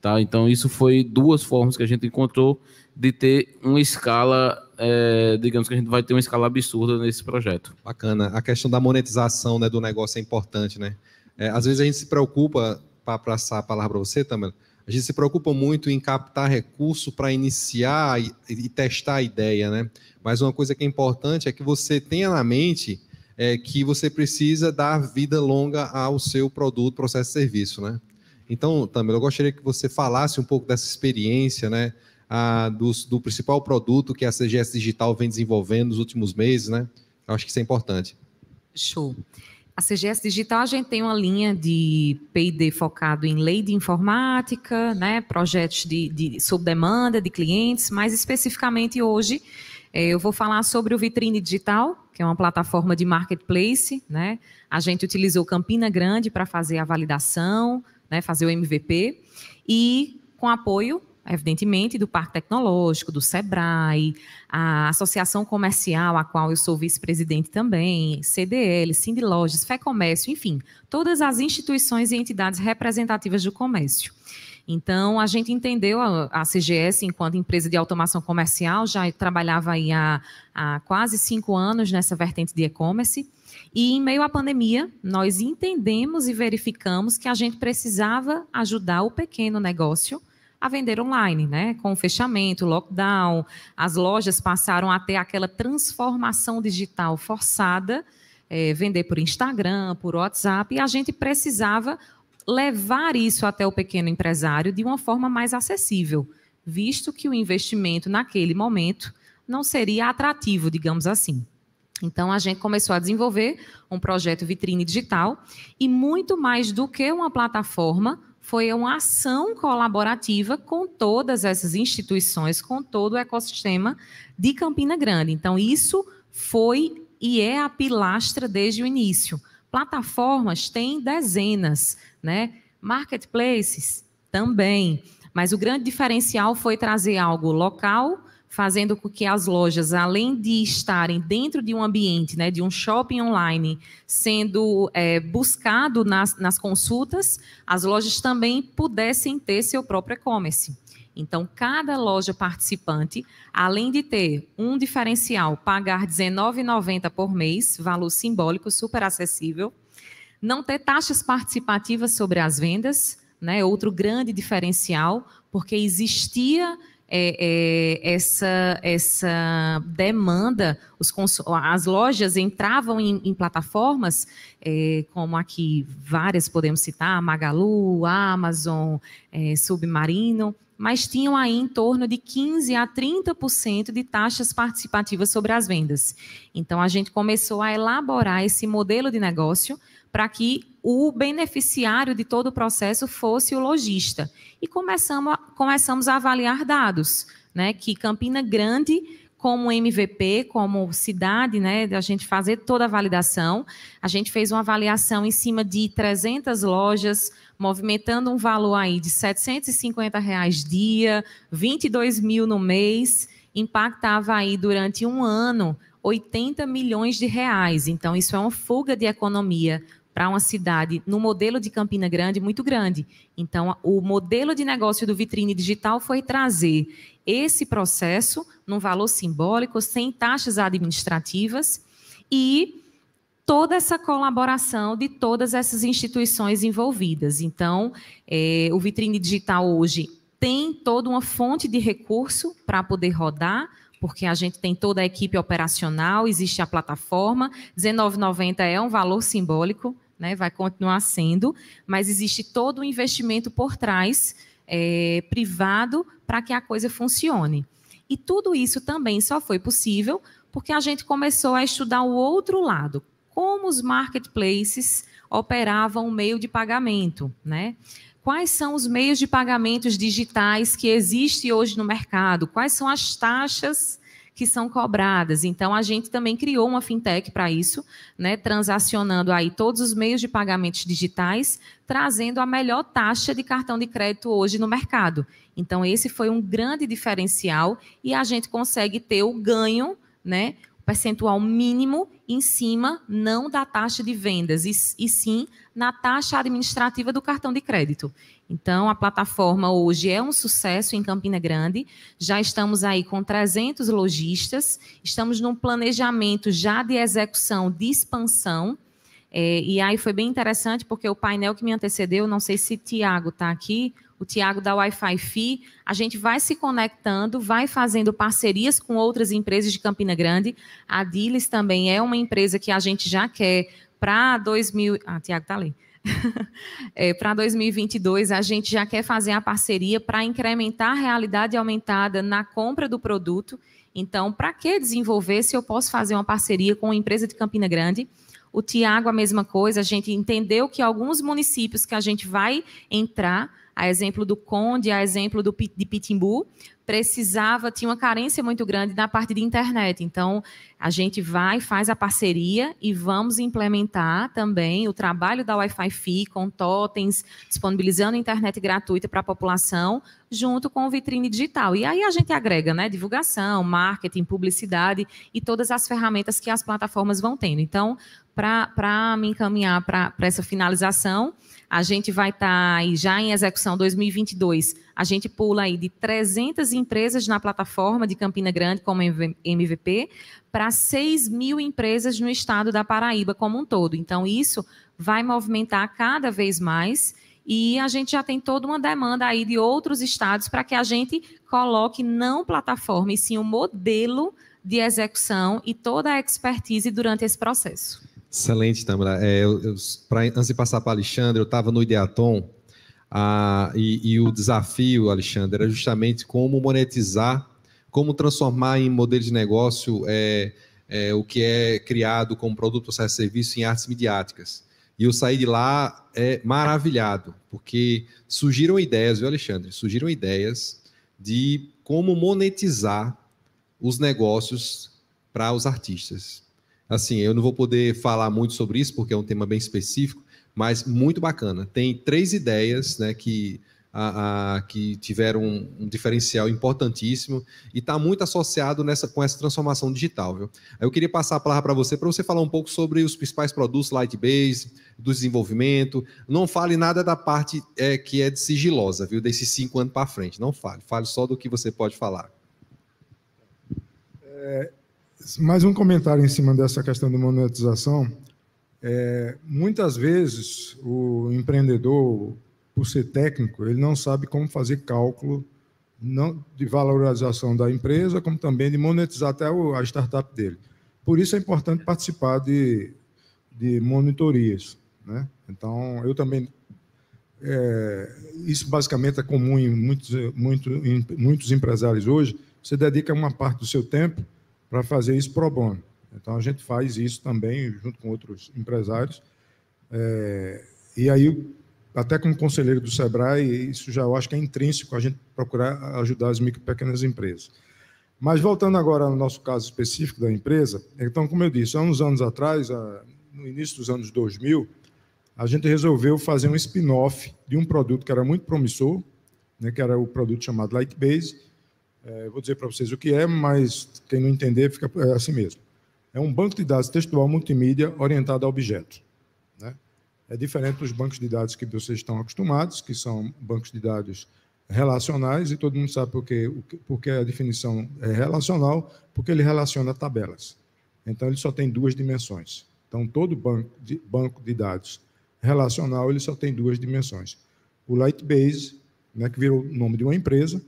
Tá? Então, isso foi duas formas que a gente encontrou de ter uma escala, é, digamos que a gente vai ter uma escala absurda nesse projeto. Bacana. A questão da monetização né, do negócio é importante, né? É, às vezes a gente se preocupa, para passar a palavra para você, Tamara, a gente se preocupa muito em captar recurso para iniciar e, e, testar a ideia, né? Mas uma coisa que é importante é que você tenha na mente é, que você precisa dar vida longa ao seu produto, processo e serviço, né? Então, também eu gostaria que você falasse um pouco dessa experiência, né? A, do, do principal produto que a CGS Digital vem desenvolvendo nos últimos meses, né? Eu acho que isso é importante. Show. A CGS Digital, a gente tem uma linha de P&D focado em lei de informática, né, projetos de, de, sob demanda de clientes, mais especificamente hoje é, eu vou falar sobre o Vitrine Digital, que é uma plataforma de marketplace. Né? A gente utilizou Campina Grande para fazer a validação, né, fazer o MVP, e com apoio evidentemente, do Parque Tecnológico, do SEBRAE, a Associação Comercial, a qual eu sou vice-presidente também, CDL, Sindilojas, Fé Comércio, enfim, todas as instituições e entidades representativas do comércio. Então, a gente entendeu a, a CGS enquanto empresa de automação comercial, já trabalhava aí há, há quase cinco anos nessa vertente de e-commerce, e em meio à pandemia, nós entendemos e verificamos que a gente precisava ajudar o pequeno negócio, a vender online, né? Com o fechamento, lockdown, as lojas passaram a ter aquela transformação digital forçada, é, vender por Instagram, por WhatsApp, e a gente precisava levar isso até o pequeno empresário de uma forma mais acessível, visto que o investimento naquele momento não seria atrativo, digamos assim. Então, a gente começou a desenvolver um projeto vitrine digital e, muito mais do que uma plataforma, foi uma ação colaborativa com todas essas instituições, com todo o ecossistema de Campina Grande. Então, isso foi e é a pilastra desde o início. Plataformas têm dezenas, né? Marketplaces também. Mas o grande diferencial foi trazer algo local, fazendo com que as lojas, além de estarem dentro de um ambiente, né, de um shopping online, sendo é, buscado nas, nas consultas, as lojas também pudessem ter seu próprio e-commerce. Então, cada loja participante, além de ter um diferencial, pagar R$19,90 por mês, valor simbólico, super acessível, não ter taxas participativas sobre as vendas, né, outro grande diferencial, porque existia é, é, essa, essa demanda, os as lojas entravam em, em plataformas, é, como aqui várias podemos citar, Magalu, Amazon, é, Submarino, mas tinham aí em torno de 15% a 30% de taxas participativas sobre as vendas. Então, a gente começou a elaborar esse modelo de negócio para que o beneficiário de todo o processo fosse o lojista. E começamos a, começamos a avaliar dados, né, que Campina Grande, como MVP, como cidade, né, a gente fazer toda a validação, a gente fez uma avaliação em cima de 300 lojas, movimentando um valor aí de 750 reais dia, 22 mil no mês, impactava aí durante um ano 80 milhões de reais. Então, isso é uma fuga de economia para uma cidade no modelo de Campina Grande muito grande. Então, o modelo de negócio do Vitrine Digital foi trazer esse processo num valor simbólico, sem taxas administrativas e toda essa colaboração de todas essas instituições envolvidas. Então, é, o Vitrine Digital hoje tem toda uma fonte de recurso para poder rodar, porque a gente tem toda a equipe operacional, existe a plataforma. R$19,90 é um valor simbólico, né, vai continuar sendo, mas existe todo o um investimento por trás, é, privado, para que a coisa funcione. E tudo isso também só foi possível porque a gente começou a estudar o outro lado, como os marketplaces operavam o meio de pagamento, né? Quais são os meios de pagamentos digitais que existem hoje no mercado? Quais são as taxas que são cobradas. Então, a gente também criou uma fintech para isso, né, transacionando aí todos os meios de pagamentos digitais, trazendo a melhor taxa de cartão de crédito hoje no mercado. Então, esse foi um grande diferencial e a gente consegue ter o ganho, né, percentual mínimo em cima, não da taxa de vendas, e, e sim na taxa administrativa do cartão de crédito. Então, a plataforma hoje é um sucesso em Campina Grande. Já estamos aí com 300 lojistas, estamos num planejamento já de execução, de expansão. É, e aí foi bem interessante, porque o painel que me antecedeu, não sei se Tiago está aqui, o Tiago da Wi-Fi Fi, a gente vai se conectando, vai fazendo parcerias com outras empresas de Campina Grande. A Dilis também é uma empresa que a gente já quer para 2000. Ah, Tiago está ali é, para 2022, a gente já quer fazer a parceria para incrementar a realidade aumentada na compra do produto. Então, para que desenvolver se eu posso fazer uma parceria com a empresa de Campina Grande? O Tiago, a mesma coisa, a gente entendeu que alguns municípios que a gente vai entrar, a exemplo do Conde, a exemplo do, de Pitimbu, precisava, tinha uma carência muito grande na parte de internet. Então, a gente vai, faz a parceria e vamos implementar também o trabalho da Wi-Fi Fi com totens, disponibilizando internet gratuita para a população, junto com o vitrine digital. E aí a gente agrega, né, divulgação, marketing, publicidade e todas as ferramentas que as plataformas vão tendo. Então, para me encaminhar para essa finalização, a gente vai estar tá aí já em execução 2022. A gente pula aí de 300 empresas na plataforma de Campina Grande como MVP para 6 mil empresas no estado da Paraíba como um todo. Então, isso vai movimentar cada vez mais e a gente já tem toda uma demanda aí de outros estados para que a gente coloque não plataforma, e sim o um modelo de execução e toda a expertise durante esse processo. Excelente, Tamara. É, pra, antes de passar para Alexandre, eu estava no Ideatom ah, e, e, o desafio, Alexandre, era justamente como monetizar, como transformar em modelo de negócio é, é, o que é criado como produto, ou serviço em artes midiáticas. E eu saí de lá é, maravilhado, porque surgiram ideias, viu, Alexandre? Surgiram ideias de como monetizar os negócios para os artistas. Assim, eu não vou poder falar muito sobre isso, porque é um tema bem específico, mas muito bacana. Tem três ideias né, que, a, a, que tiveram um, diferencial importantíssimo e está muito associado nessa, com essa transformação digital. Viu? Eu queria passar a palavra para você, para você falar um pouco sobre os principais produtos Lightbase, do desenvolvimento. Não fale nada da parte é, que é de sigilosa, viu? desses cinco anos para frente. Não fale. Fale só do que você pode falar. É, mais um comentário em cima dessa questão de monetização. É, muitas vezes o empreendedor, por ser técnico, ele não sabe como fazer cálculo não de valorização da empresa, como também de monetizar até a startup dele. Por isso é importante participar de, de monitorias. Né? Então, eu também. É, isso basicamente é comum em muitos, muito, em muitos empresários hoje. Você dedica uma parte do seu tempo para fazer isso pro bono. Então a gente faz isso também junto com outros empresários. É, e aí, até como conselheiro do Sebrae, isso já eu acho que é intrínseco a gente procurar ajudar as micro e pequenas empresas. Mas voltando agora ao nosso caso específico da empresa, então, como eu disse, há uns anos atrás, no início dos anos 2000, a gente resolveu fazer um spin-off de um produto que era muito promissor, né, que era o produto chamado Lightbase, é, vou dizer para vocês o que é, mas quem não entender fica é assim mesmo. É um banco de dados textual multimídia orientado a objetos. Né? É diferente dos bancos de dados que vocês estão acostumados, que são bancos de dados relacionais, e todo mundo sabe por que porque a definição é relacional, porque ele relaciona tabelas. Então, ele só tem duas dimensões. Então, todo banco de, banco de dados relacional ele só tem duas dimensões. O Lightbase, né, que virou o nome de uma empresa,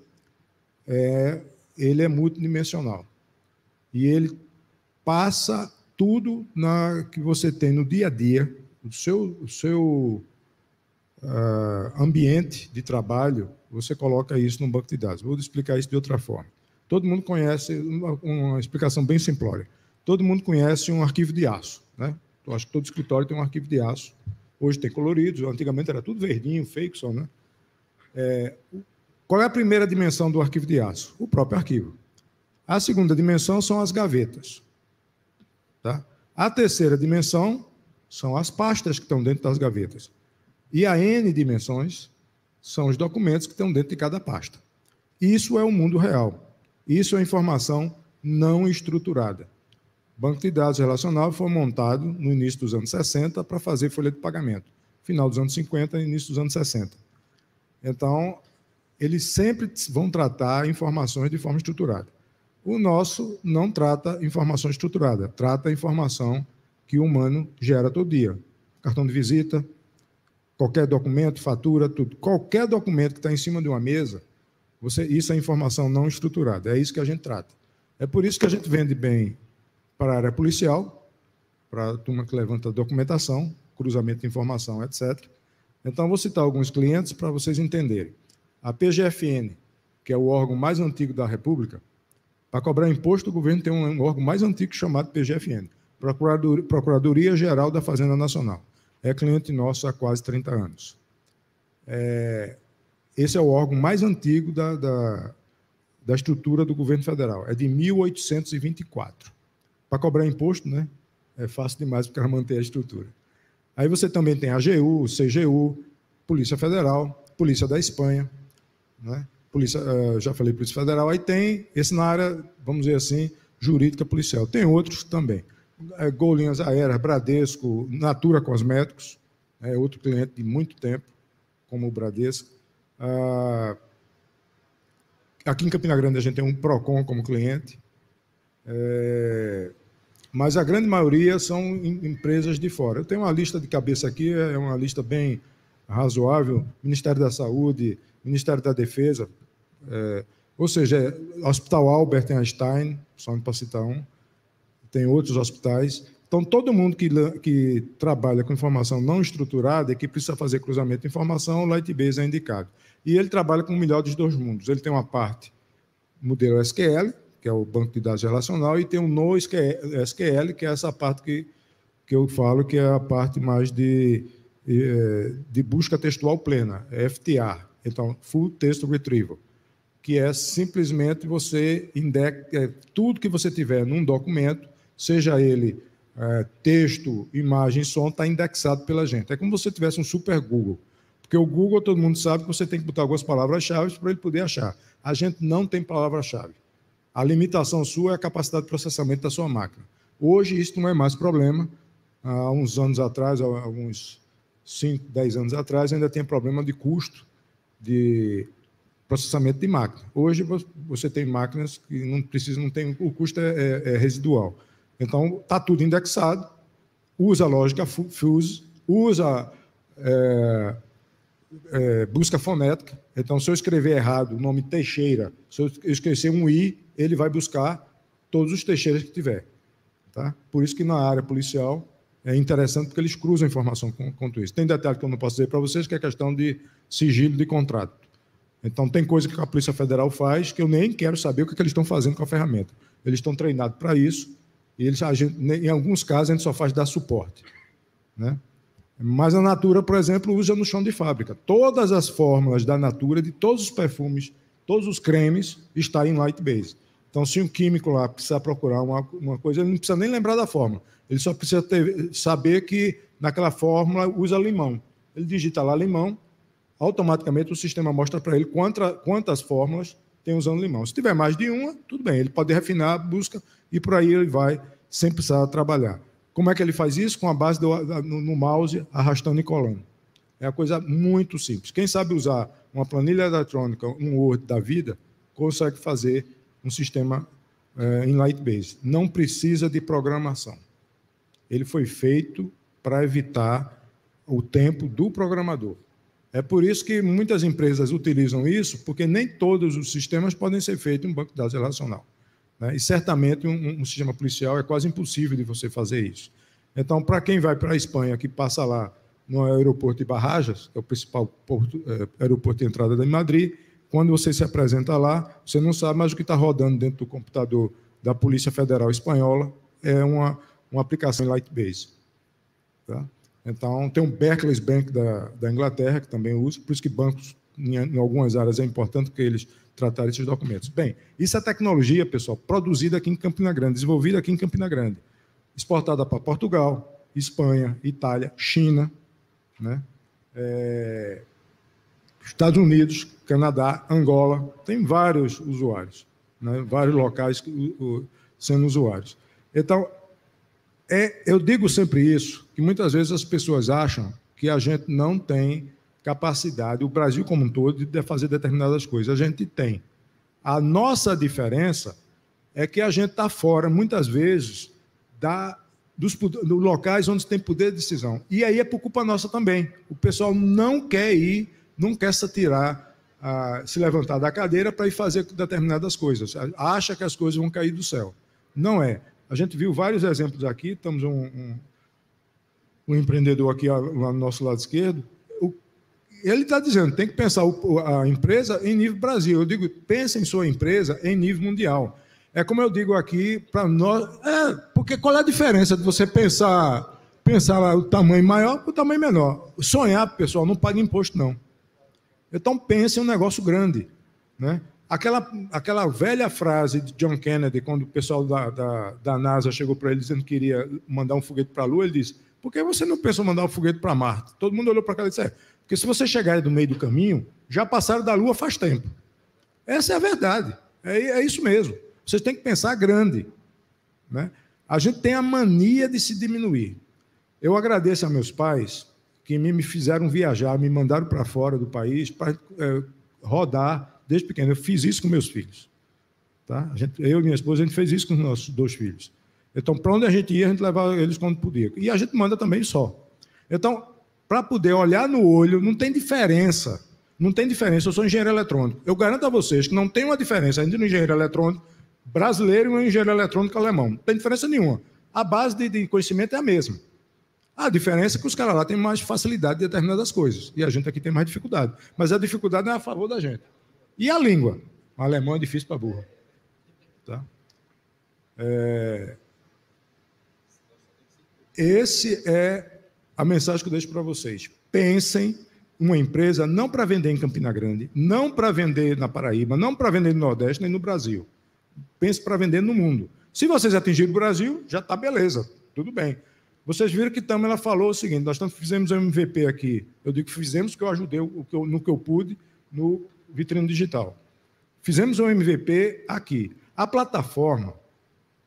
é, ele é multidimensional. E ele passa tudo na, que você tem no dia a dia, o seu, o seu uh, ambiente de trabalho, você coloca isso no banco de dados. Vou explicar isso de outra forma. Todo mundo conhece, uma, uma explicação bem simplória, todo mundo conhece um arquivo de aço. Né? Eu acho que todo escritório tem um arquivo de aço. Hoje tem coloridos, antigamente era tudo verdinho, fake só. Né? É, qual é a primeira dimensão do arquivo de aço? O próprio arquivo. A segunda dimensão são as gavetas. Tá? A terceira dimensão são as pastas que estão dentro das gavetas. E a N dimensões são os documentos que estão dentro de cada pasta. Isso é o mundo real. Isso é informação não estruturada. O banco de dados relacional foi montado no início dos anos 60 para fazer folha de pagamento. Final dos anos 50 início dos anos 60. Então, eles sempre vão tratar informações de forma estruturada. O nosso não trata informação estruturada, trata a informação que o humano gera todo dia. Cartão de visita, qualquer documento, fatura, tudo. Qualquer documento que está em cima de uma mesa, você, isso é informação não estruturada. É isso que a gente trata. É por isso que a gente vende bem para a área policial, para a turma que levanta documentação, cruzamento de informação, etc. Então, vou citar alguns clientes para vocês entenderem a PGFN, que é o órgão mais antigo da República, para cobrar imposto, o governo tem um órgão mais antigo chamado PGFN, Procuradoria, Geral da Fazenda Nacional. É cliente nosso há quase 30 anos. É, esse é o órgão mais antigo da, da, da estrutura do governo federal. É de 1824. Para cobrar imposto, né? É fácil demais para manter a estrutura. Aí você também tem a AGU, CGU, Polícia Federal, Polícia da Espanha, né? Polícia, ah, já falei Polícia Federal, aí tem esse na área, vamos dizer assim, jurídica policial. Tem outros também. É, Golinhas Aéreas, Bradesco, Natura Cosméticos, né? é outro cliente de muito tempo, como o Bradesco. Ah, aqui em Campina Grande a gente tem um PROCON como cliente. É, mas a grande maioria são empresas de fora. Eu tenho uma lista de cabeça aqui, é uma lista bem razoável. Ministério da Saúde, Ministério da Defesa, é, ou seja, é, Hospital Albert Einstein, só para citar um, tem outros hospitais. Então, todo mundo que, que trabalha com informação não estruturada e que precisa fazer cruzamento de informação, o Lightbase é indicado. E ele trabalha com o melhor dos dois mundos. Ele tem uma parte, modelo SQL, que é o banco de dados relacional, e tem o NoSQL, que é essa parte que, que eu falo, que é a parte mais de, é, de busca textual plena, FTA, então, Full Text Retrieval, que é simplesmente você indexa é, tudo que você tiver num documento, seja ele é, texto, imagem, som, está indexado pela gente. É como se você tivesse um super Google. Porque o Google, todo mundo sabe que você tem que botar algumas palavras-chave para ele poder achar. A gente não tem palavra-chave. A limitação sua é a capacidade de processamento da sua máquina. Hoje, isso não é mais problema. Há uns anos atrás, alguns 5, 10 anos atrás, ainda tem problema de custo de processamento de máquina. Hoje você tem máquinas que não precisa, não tem, o custo é, é, é residual. Então está tudo indexado, usa lógica fuse, usa é, é, busca fonética. Então, se eu escrever errado o nome Teixeira, se eu esquecer um I, ele vai buscar todos os Teixeiras que tiver. Tá? Por isso que na área policial é interessante porque eles cruzam informação quanto isso. Tem detalhe que eu não posso dizer para vocês, que é questão de sigilo de contrato. Então, tem coisa que a Polícia Federal faz que eu nem quero saber o que, é que eles estão fazendo com a ferramenta. Eles estão treinados para isso, e eles, em alguns casos a gente só faz dar suporte. Né? Mas a Natura, por exemplo, usa no chão de fábrica. Todas as fórmulas da Natura, de todos os perfumes, todos os cremes, está em light base. Então, se um químico lá precisar procurar uma, uma coisa, ele não precisa nem lembrar da fórmula. Ele só precisa ter, saber que naquela fórmula usa limão. Ele digita lá limão, automaticamente o sistema mostra para ele quantas fórmulas tem usando limão. Se tiver mais de uma, tudo bem, ele pode refinar, busca e por aí ele vai sem precisar trabalhar. Como é que ele faz isso? Com a base do, no, no mouse, arrastando e colando. É uma coisa muito simples. Quem sabe usar uma planilha eletrônica, um Word da vida, consegue fazer um sistema uh, em Lightbase. Não precisa de programação. Ele foi feito para evitar o tempo do programador. É por isso que muitas empresas utilizam isso, porque nem todos os sistemas podem ser feitos em um banco de dados relacional. Né? E certamente um, um, sistema policial é quase impossível de você fazer isso. Então, para quem vai para a Espanha, que passa lá no aeroporto de Barrajas, que é o principal porto, é, aeroporto de entrada de Madrid, quando você se apresenta lá, você não sabe mais o que está rodando dentro do computador da Polícia Federal Espanhola. É uma, uma aplicação em Lightbase. Tá? Então, tem um Barclays Bank da, da Inglaterra, que também usa, por isso que bancos, em, em algumas áreas, é importante que eles tratarem esses documentos. Bem, isso é tecnologia, pessoal, produzida aqui em Campina Grande, desenvolvida aqui em Campina Grande, exportada para Portugal, Espanha, Itália, China, né? É, Estados Unidos, Canadá, Angola, tem vários usuários, né? vários locais sendo usuários. Então, é, eu digo sempre isso, que muitas vezes as pessoas acham que a gente não tem capacidade, o Brasil como um todo, de fazer determinadas coisas. A gente tem. A nossa diferença é que a gente está fora, muitas vezes, da, dos, dos locais onde tem poder de decisão. E aí é por culpa nossa também. O pessoal não quer ir não quer se tirar, se levantar da cadeira para ir fazer determinadas coisas. Acha que as coisas vão cair do céu. Não é. A gente viu vários exemplos aqui, temos um, um, um empreendedor aqui lá no nosso lado esquerdo. O, ele está dizendo, tem que pensar o, a empresa em nível Brasil. Eu digo, pensa em sua empresa em nível mundial. É como eu digo aqui para nós. É, porque qual é a diferença de você pensar, pensar o tamanho maior para o tamanho menor? Sonhar, pessoal, não paga imposto, não. Então pense em um negócio grande. Né? Aquela, aquela velha frase de John Kennedy, quando o pessoal da, da, da NASA chegou para ele dizendo que queria mandar um foguete para a Lua, ele disse: Por que você não pensa em mandar um foguete para Marte? Todo mundo olhou para cá e disse: é, Porque se você chegar do meio do caminho, já passaram da Lua faz tempo. Essa é a verdade. É, é isso mesmo. Vocês têm que pensar grande. Né? A gente tem a mania de se diminuir. Eu agradeço a meus pais que me, fizeram viajar, me mandaram para fora do país para é, rodar desde pequeno. Eu fiz isso com meus filhos. Tá? Gente, eu e minha esposa, a gente fez isso com os nossos dois filhos. Então, para onde a gente ia, a gente levava eles quando podia. E a gente manda também só. Então, para poder olhar no olho, não tem diferença. Não tem diferença. Eu sou engenheiro eletrônico. Eu garanto a vocês que não tem uma diferença entre um engenheiro eletrônico brasileiro e um engenheiro eletrônico alemão. Não tem diferença nenhuma. A base de, de conhecimento é a mesma. A diferença é que os caras lá têm mais facilidade de determinadas coisas e a gente aqui tem mais dificuldade. Mas a dificuldade é a favor da gente. E a língua? O alemão é difícil para burra, Tá? É... Esse é a mensagem que eu deixo para vocês. Pensem uma empresa não para vender em Campina Grande, não para vender na Paraíba, não para vender no Nordeste nem no Brasil. Pense para vender no mundo. Se vocês atingirem o Brasil, já está beleza, tudo bem. Vocês viram que também ela falou o seguinte: nós fizemos um MVP aqui. Eu digo que fizemos, que eu ajudei o que eu, no que eu pude no Vitrine Digital. Fizemos um MVP aqui. A plataforma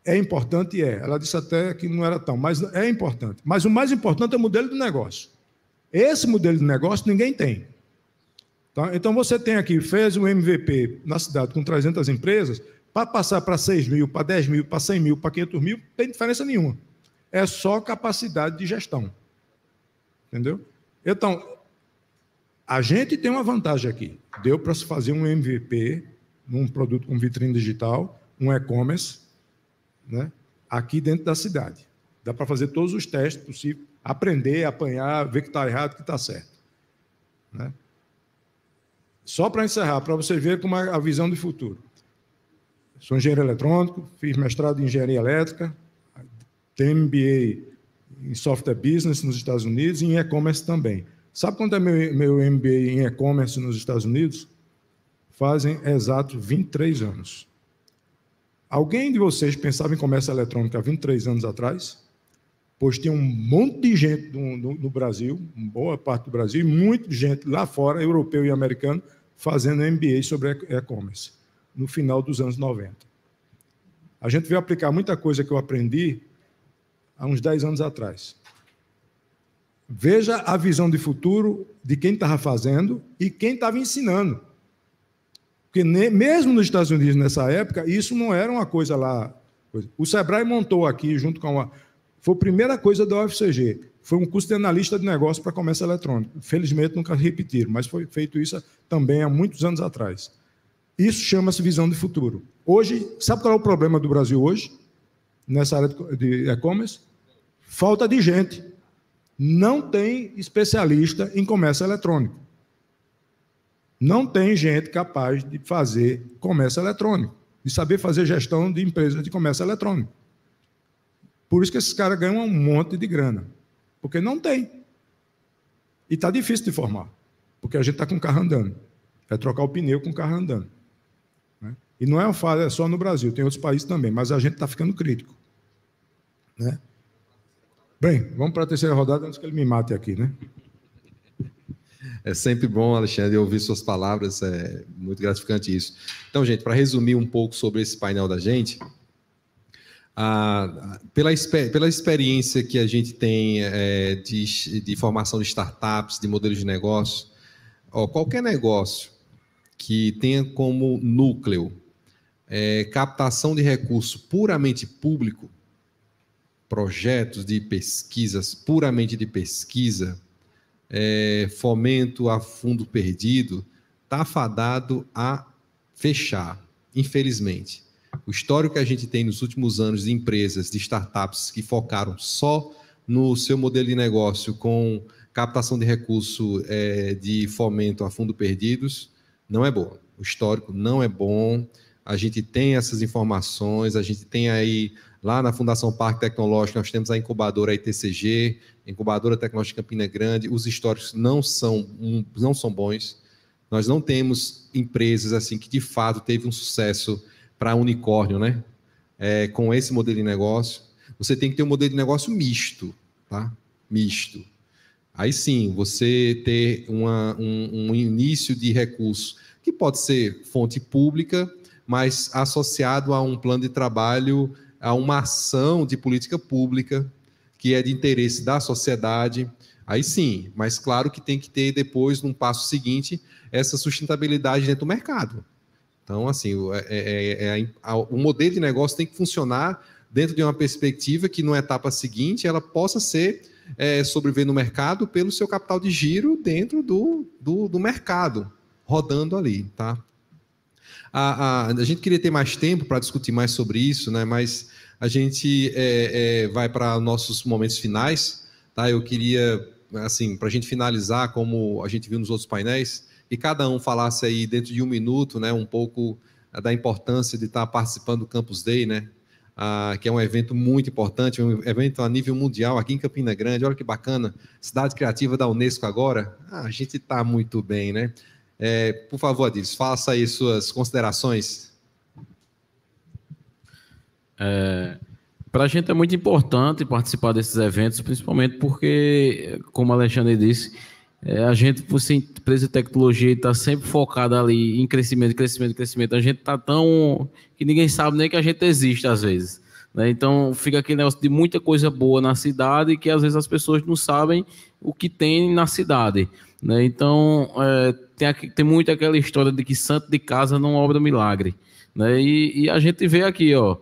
é importante, é. Ela disse até que não era tão, mas é importante. Mas o mais importante é o modelo de negócio. Esse modelo de negócio ninguém tem. Tá? Então você tem aqui, fez um MVP na cidade com 300 empresas, para passar para 6 mil, para 10 mil, para 100 mil, para 500 mil, não tem diferença nenhuma é só capacidade de gestão. Entendeu? Então, a gente tem uma vantagem aqui. Deu para se fazer um MVP, um produto com um vitrine digital, um e-commerce, né? aqui dentro da cidade. Dá para fazer todos os testes possíveis, aprender, apanhar, ver que está errado, que está certo. Né? Só para encerrar, para você ver como é a visão do futuro. Sou engenheiro eletrônico, fiz mestrado em engenharia elétrica, tem MBA em software business nos Estados Unidos e em e-commerce também. Sabe quanto é meu, meu MBA em e-commerce nos Estados Unidos? Fazem exato 23 anos. Alguém de vocês pensava em comércio eletrônico há 23 anos atrás? Pois tinha um monte de gente no Brasil, boa parte do Brasil, e muita gente lá fora, europeu e americano, fazendo MBA sobre e-commerce, no final dos anos 90. A gente veio aplicar muita coisa que eu aprendi há uns 10 anos atrás. Veja a visão de futuro de quem estava fazendo e quem estava ensinando. Porque mesmo nos Estados Unidos, nessa época, isso não era uma coisa lá. O Sebrae montou aqui, junto com a. Foi a primeira coisa da UFCG. Foi um curso de analista de negócio para comércio eletrônico. Felizmente nunca repetiram, mas foi feito isso também há muitos anos atrás. Isso chama-se visão de futuro. Hoje, sabe qual é o problema do Brasil hoje, nessa área de e-commerce? Falta de gente. Não tem especialista em comércio eletrônico. Não tem gente capaz de fazer comércio eletrônico, de saber fazer gestão de empresas de comércio eletrônico. Por isso que esses caras ganham um monte de grana. Porque não tem. E está difícil de formar. Porque a gente está com o carro andando. É trocar o pneu com o carro andando. Né? E não é, uma é só no Brasil, tem outros países também, mas a gente está ficando crítico. Né? Bem, vamos para a terceira rodada antes que ele me mate aqui, né? É sempre bom, Alexandre, ouvir suas palavras, é muito gratificante isso. Então, gente, para resumir um pouco sobre esse painel da gente, a, pela, pela experiência que a gente tem é, de, de formação de startups, de modelos de negócio, ó, qualquer negócio que tenha como núcleo é, captação de recurso puramente público, projetos de pesquisas, puramente de pesquisa, é, fomento a fundo perdido, está fadado a fechar, infelizmente. O histórico que a gente tem nos últimos anos de empresas, de startups que focaram só no seu modelo de negócio com captação de recurso é, de fomento a fundo perdidos, não é bom O histórico não é bom a gente tem essas informações, a gente tem aí lá na Fundação Parque Tecnológico, nós temos a incubadora ITCG, incubadora tecnológica Campina Grande, os históricos não são, não são bons. Nós não temos empresas assim que de fato teve um sucesso para unicórnio, né? É, com esse modelo de negócio, você tem que ter um modelo de negócio misto, tá? Misto. Aí sim, você ter uma, um, um início de recurso que pode ser fonte pública, mas associado a um plano de trabalho, a uma ação de política pública que é de interesse da sociedade. Aí sim, mas claro que tem que ter depois, num passo seguinte, essa sustentabilidade dentro do mercado. Então, assim, é, é, é, é o modelo de negócio tem que funcionar dentro de uma perspectiva que, numa etapa seguinte, ela possa ser é, sobreviver no mercado pelo seu capital de giro dentro do, do, do mercado, rodando ali, tá? A, a, a gente queria ter mais tempo para discutir mais sobre isso, né? mas a gente é, é, vai para nossos momentos finais. Tá? Eu queria, assim, para a gente finalizar, como a gente viu nos outros painéis, e cada um falasse aí dentro de um minuto né, um pouco é, da importância de estar tá participando do Campus Day, né? Ah, que é um evento muito importante, um evento a nível mundial aqui em Campina Grande. Olha que bacana, cidade criativa da Unesco agora. Ah, a gente está muito bem, né? É, por favor, Adilis, faça aí suas considerações. É, Para a gente é muito importante participar desses eventos, principalmente porque, como a Alexandre disse, é, a gente, por ser empresa de tecnologia, está sempre focada ali em crescimento, crescimento, crescimento. A gente está tão. que ninguém sabe nem que a gente existe, às vezes. Né? Então, fica aquele negócio de muita coisa boa na cidade que às vezes as pessoas não sabem o que tem na cidade. Né? Então, é, tem, aqui, tem muito aquela história de que santo de casa não obra milagre. Né? E, e, a gente vê aqui, ó,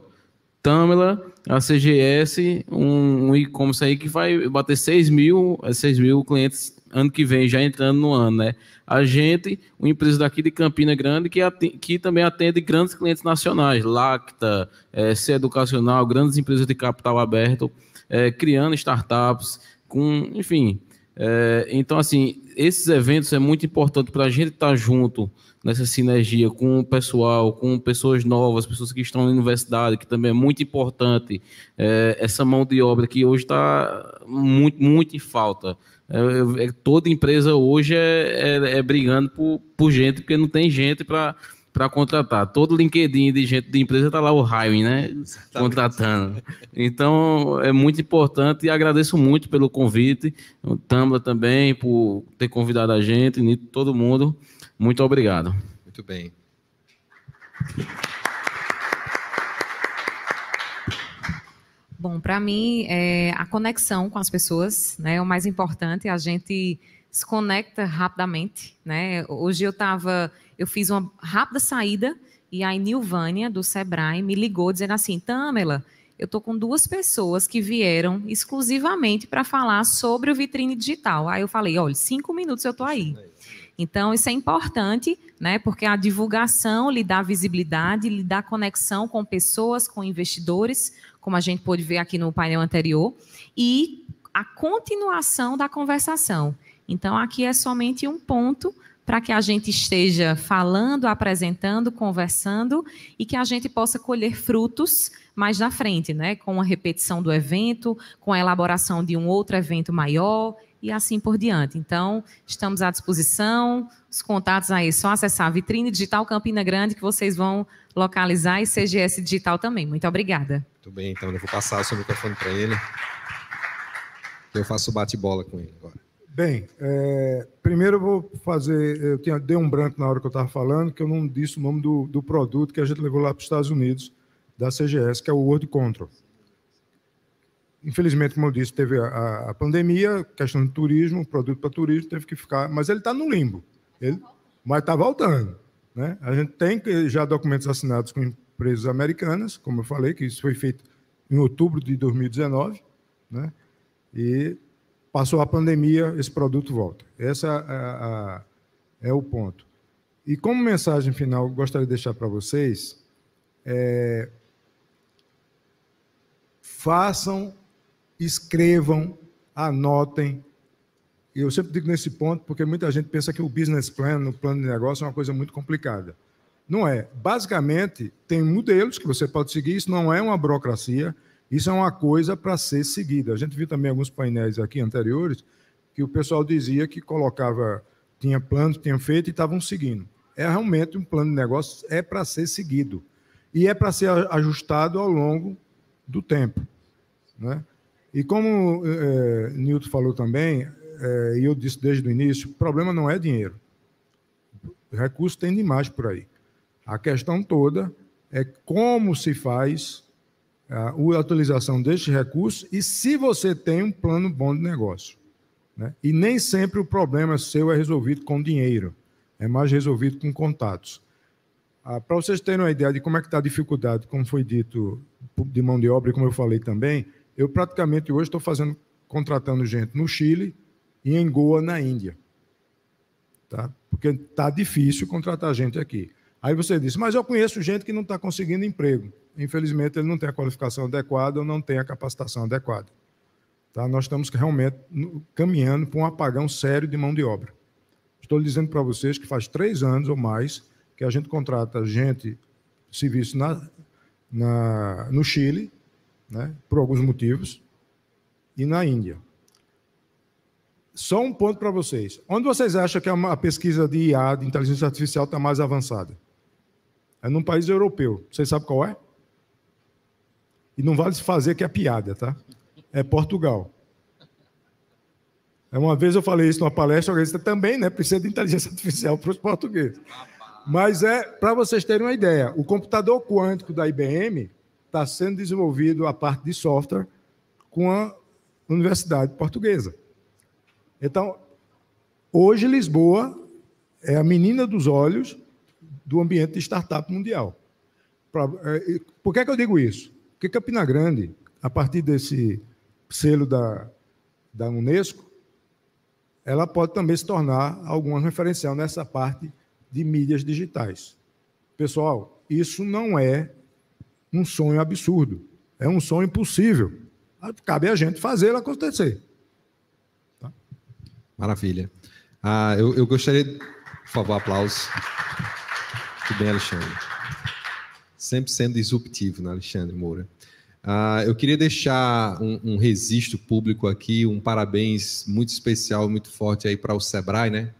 Tamela, a CGS, um, um e-commerce aí que vai bater 6 mil, 6 é, mil clientes ano que vem, já entrando no ano, né? A gente, uma empresa daqui de Campina Grande que, atende, que também atende grandes clientes nacionais, Lacta, é, C Educacional, grandes empresas de capital aberto, é, criando startups, com, enfim, é, então, assim, esses eventos é muito importante para a gente estar tá junto nessa sinergia com o pessoal, com pessoas novas, pessoas que estão na universidade, que também é muito importante é, essa mão de obra que hoje está muito, muito em falta. É, é toda empresa hoje é, é, é, brigando por, por gente, porque não tem gente para para contratar. Todo LinkedIn de gente de empresa está lá o hiring, né? Contratando. Então é muito importante e agradeço muito pelo convite, o Tamba também por ter convidado a gente, e né? todo mundo. Muito obrigado. Muito bem. Bom, para mim, é, a conexão com as pessoas né, é o mais importante. A gente se conecta rapidamente. Né? Hoje eu estava eu fiz uma rápida saída e a Nilvânia, do Sebrae, me ligou dizendo assim: Tamela, eu estou com duas pessoas que vieram exclusivamente para falar sobre o vitrine digital. Aí eu falei: olha, cinco minutos eu estou aí. Né? Então, isso é importante, né? Porque a divulgação lhe dá visibilidade, lhe dá conexão com pessoas, com investidores, como a gente pôde ver aqui no painel anterior, e a continuação da conversação. Então, aqui é somente um ponto para que a gente esteja falando, apresentando, conversando e que a gente possa colher frutos mais na frente, né? Com a repetição do evento, com a elaboração de um outro evento maior e assim por diante. Então, estamos à disposição, os contatos aí, é só acessar a Vitrine Digital Campina Grande que vocês vão localizar e CGS Digital também. Muito obrigada. Muito bem, então eu vou passar o seu microfone para ele. Eu faço bate-bola com ele agora. Bem, é, Primeiro eu vou fazer, eu tinha, dei um branco na hora que eu estava falando, que eu não disse o nome do, do produto que a gente levou lá para os Estados Unidos, da CGS, que é o World Control. Infelizmente, como eu disse, teve a, a pandemia, questão de turismo, produto para turismo, teve que ficar, mas ele está no limbo, ele, mas está voltando. Né? A gente tem já documentos assinados com empresas americanas, como eu falei, que isso foi feito em outubro de 2019, né? e Passou a pandemia, esse produto volta. Essa é, é o ponto. E como mensagem final, gostaria de deixar para vocês, é, façam, escrevam, anotem. eu sempre digo nesse ponto, porque muita gente pensa que o business plan, o plano de negócio, é uma coisa muito complicada. Não é. Basicamente, tem modelos que você pode seguir, isso não é uma burocracia, isso é uma coisa para ser seguida. A gente viu também alguns painéis aqui anteriores que o pessoal dizia que colocava, tinha plano, tinha feito e estavam seguindo. É realmente um plano de negócio, é para ser seguido. E é para ser ajustado ao longo do tempo. Né? E como é, Newton falou também, é, e é, eu disse desde o início, o problema não é dinheiro. Recurso tem demais por aí. A questão toda é como se faz a, a utilização deste recurso e se você tem um plano bom de negócio. Né? E nem sempre o problema seu é resolvido com dinheiro, é mais resolvido com contatos. Ah, Para vocês terem uma ideia de como é que está a dificuldade, como foi dito, de mão de obra, e como eu falei também, eu praticamente hoje estou fazendo, contratando gente no Chile e em Goa, na Índia. Tá? Porque está difícil contratar gente aqui. Aí você disse, mas eu conheço gente que não está conseguindo emprego. Infelizmente, ele não tem a qualificação adequada ou não tem a capacitação adequada. Tá? Nós estamos realmente caminhando para um apagão sério de mão de obra. Estou dizendo para vocês que faz três anos ou mais que a gente contrata gente, serviço na, na, no Chile, né, por alguns motivos, e na Índia. Só um ponto para vocês. Onde vocês acham que a pesquisa de IA, de inteligência artificial, está mais avançada? É num país europeu. Vocês sabem qual é? E não vale se fazer que é piada, tá? É Portugal. É, uma vez eu falei isso numa palestra, alguém disse, também, né? Precisa de inteligência artificial para os portugueses. Mas é para vocês terem uma ideia. O computador quântico da IBM está sendo desenvolvido a parte de software com a universidade portuguesa. Então, hoje Lisboa é a menina dos olhos do ambiente de startup mundial. Pra, é, por que, é que eu digo isso? Porque Campina Grande, a partir desse selo da, da Unesco, ela pode também se tornar alguma referencial nessa parte de mídias digitais. Pessoal, isso não é um sonho absurdo, é um sonho possível. Cabe a gente fazê-lo acontecer. Tá? Maravilha. Ah, eu, eu gostaria. Por favor, aplausos. Muito bem, Alexandre. Sempre sendo disruptivo, né, Alexandre Moura? Ah, eu queria deixar um, um registro público aqui, um parabéns muito especial, muito forte aí para o Sebrae, né?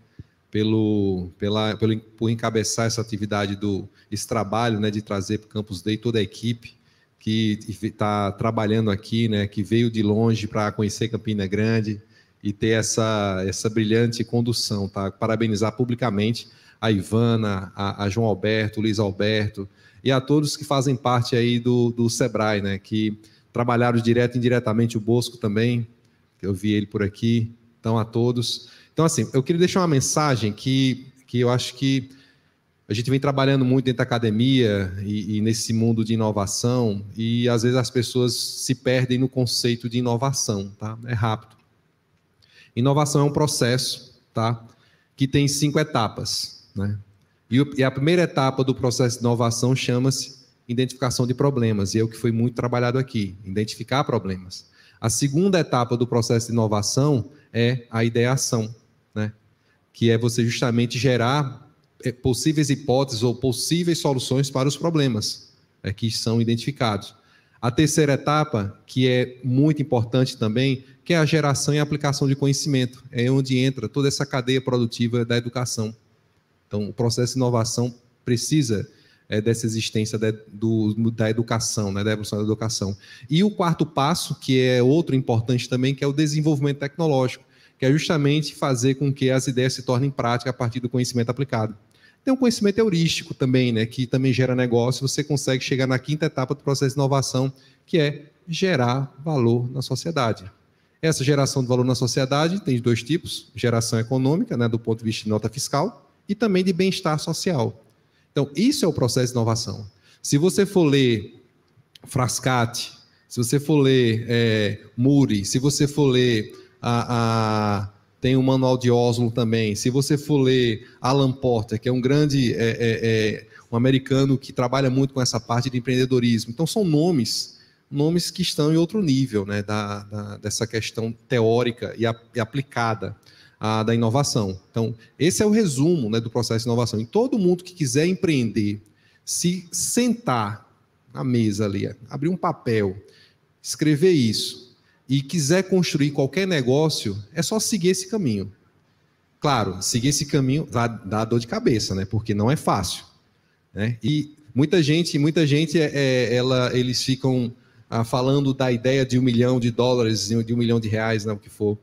Pelo, pela, pelo, por encabeçar essa atividade, do, esse trabalho né, de trazer para o Campus Day toda a equipe que está trabalhando aqui, né, que veio de longe para conhecer Campina Grande e ter essa, essa brilhante condução. Tá? Parabenizar publicamente a Ivana, a, a, João Alberto, Luiz Alberto e a todos que fazem parte aí do, do Sebrae, né? Que trabalharam direto e indiretamente o Bosco também, que eu vi ele por aqui. Então, a todos. Então, assim, eu queria deixar uma mensagem que, que eu acho que a gente vem trabalhando muito dentro da academia e, e, nesse mundo de inovação, e às vezes as pessoas se perdem no conceito de inovação, tá? É rápido. Inovação é um processo, tá? Que tem cinco etapas. Né? E, a primeira etapa do processo de inovação chama-se identificação de problemas, e é o que foi muito trabalhado aqui, identificar problemas. A segunda etapa do processo de inovação é a ideação, né? que é você justamente gerar é, possíveis hipóteses ou possíveis soluções para os problemas é, que são identificados. A terceira etapa, que é muito importante também, que é a geração e aplicação de conhecimento, é onde entra toda essa cadeia produtiva da educação então, o processo de inovação precisa é, dessa existência da, do, da educação, né, da evolução da educação. E o quarto passo, que é outro importante também, que é o desenvolvimento tecnológico, que é justamente fazer com que as ideias se tornem práticas a partir do conhecimento aplicado. Tem um conhecimento heurístico também, né, que também gera negócio, você consegue chegar na quinta etapa do processo de inovação, que é gerar valor na sociedade. Essa geração de valor na sociedade tem dois tipos: geração econômica, né, do ponto de vista de nota fiscal, e também de bem-estar social. Então, isso é o processo de inovação. Se você for ler Frascati, se você for ler é, Muri, se você for ler a, a tem o um Manual de Oslo também. Se você for ler Alan Porter, que é um grande é, é, é, um americano que trabalha muito com essa parte de empreendedorismo. Então são nomes, nomes que estão em outro nível né, da, da dessa questão teórica e, a, e aplicada a, da inovação. Então, esse é o resumo né, do processo de inovação. E todo mundo que quiser empreender, se sentar na mesa ali, abrir um papel, escrever isso e quiser construir qualquer negócio, é só seguir esse caminho. Claro, seguir esse caminho dá, dá dor de cabeça, né? Porque não é fácil. Né? E muita gente, muita gente, é, é ela, eles ficam ah, falando da ideia de um milhão de dólares, de um milhão de reais, né, o que for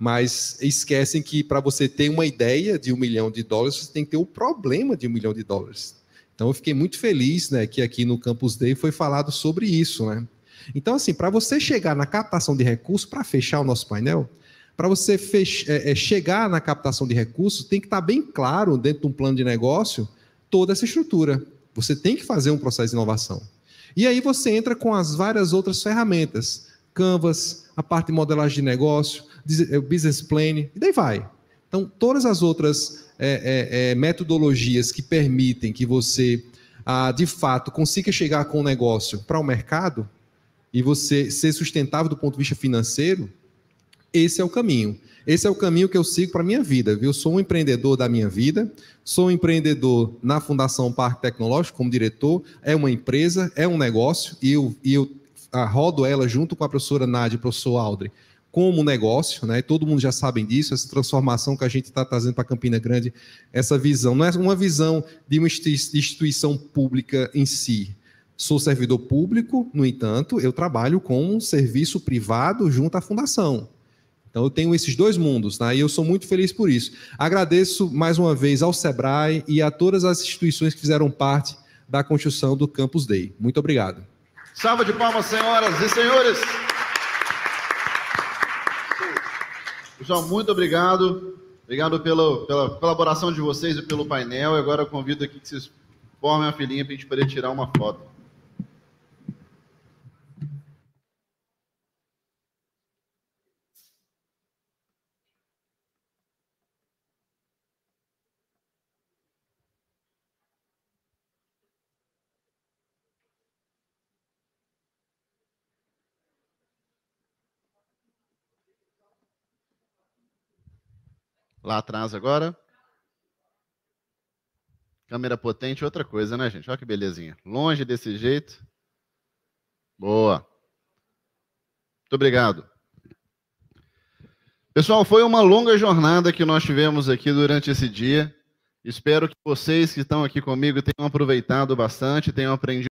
mas esquecem que para você ter uma ideia de um milhão de dólares, você tem que ter o um problema de um milhão de dólares. Então, eu fiquei muito feliz né, que aqui no Campus Day foi falado sobre isso. Né? Então, assim, para você chegar na captação de recursos, para fechar o nosso painel, para você é, é, chegar na captação de recursos, tem que estar tá bem claro, dentro de um plano de negócio, toda essa estrutura. Você tem que fazer um processo de inovação. E aí você entra com as várias outras ferramentas, Canvas, a parte de modelagem de negócio, é, o business plan, e daí vai. Então, todas as outras é, é, é, metodologias que permitem que você, ah, de fato, consiga chegar com o um negócio para o um mercado e você ser sustentável do ponto de vista financeiro, esse é o caminho. Esse é o caminho que eu sigo para a minha vida. Viu? Eu sou um empreendedor da minha vida, sou um empreendedor na Fundação Parque Tecnológico como diretor, é uma empresa, é um negócio, e eu, e eu ah, rodo ela junto com a professora Nádia e o professor Aldre como negócio, né? Todo mundo já sabe disso, essa transformação que a gente está trazendo para Campina Grande, essa visão, não é uma visão de uma instituição pública em si. Sou servidor público, no entanto, eu trabalho com um serviço privado junto à fundação. Então eu tenho esses dois mundos, né? E eu sou muito feliz por isso. Agradeço mais uma vez ao Sebrae e a todas as instituições que fizeram parte da construção do Campus Day. Muito obrigado. Salva de palmas, senhoras e senhores. Pessoal, muito obrigado. Obrigado pela colaboração de vocês e pelo painel. E agora eu convido aqui que vocês formem a filhinha para a gente poder tirar uma foto. Lá atrás agora. Câmera potente, outra coisa, né, gente? Olha que belezinha. Longe desse jeito. Boa. Muito obrigado. Pessoal, foi uma longa jornada que nós tivemos aqui durante esse dia. Espero que vocês que estão aqui comigo tenham aproveitado bastante, tenham aprendido.